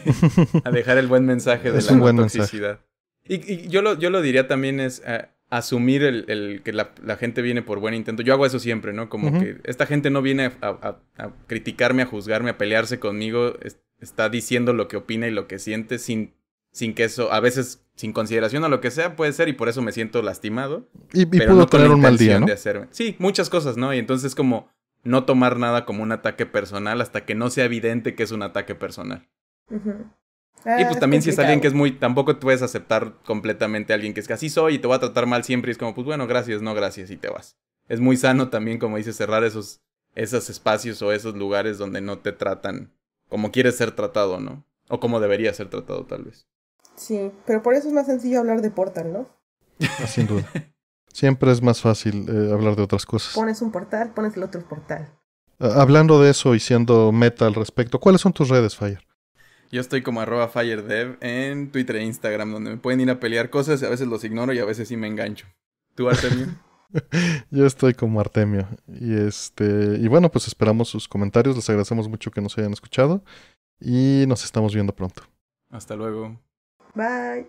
[laughs] a dejar el buen mensaje de la toxicidad. Y, yo, lo, yo lo diría también es eh, asumir el, que la, gente viene por buen intento. Yo hago eso siempre, ¿no? Como que esta gente no viene a, criticarme, a juzgarme, a pelearse conmigo. está diciendo lo que opina y lo que siente sin sin que eso, a veces sin consideración o lo que sea, puede ser, y por eso me siento lastimado. Y, pudo tener un mal día, ¿no? Sí, muchas cosas, ¿no? Y entonces es como no tomar nada como un ataque personal hasta que no sea evidente que es un ataque personal. y pues ah, también si es alguien que es muy, tampoco puedes aceptar completamente a alguien que es que así soy y te va a tratar mal siempre y es como, pues bueno, gracias, no gracias y te vas. Es muy sano también, como dices, cerrar esos, esos espacios o esos lugares donde no te tratan como quieres ser tratado, ¿no? O como debería ser tratado tal vez. Sí, pero por eso es más sencillo hablar de Portal, ¿no? Ah, sin duda. Siempre es más fácil eh, hablar de otras cosas. Pones un portal, pones el otro portal. Ah, hablando de eso y siendo meta al respecto, ¿cuáles son tus redes, Fire? Yo estoy como arroba FireDev en Twitter e Instagram, donde me pueden ir a pelear cosas, y a veces los ignoro y a veces sí me engancho. ¿Tú, Artemio? [laughs] [laughs] Yo estoy como Artemio. Y este. Y bueno, pues esperamos sus comentarios. Les agradecemos mucho que nos hayan escuchado. Y nos estamos viendo pronto. Hasta luego. Bye.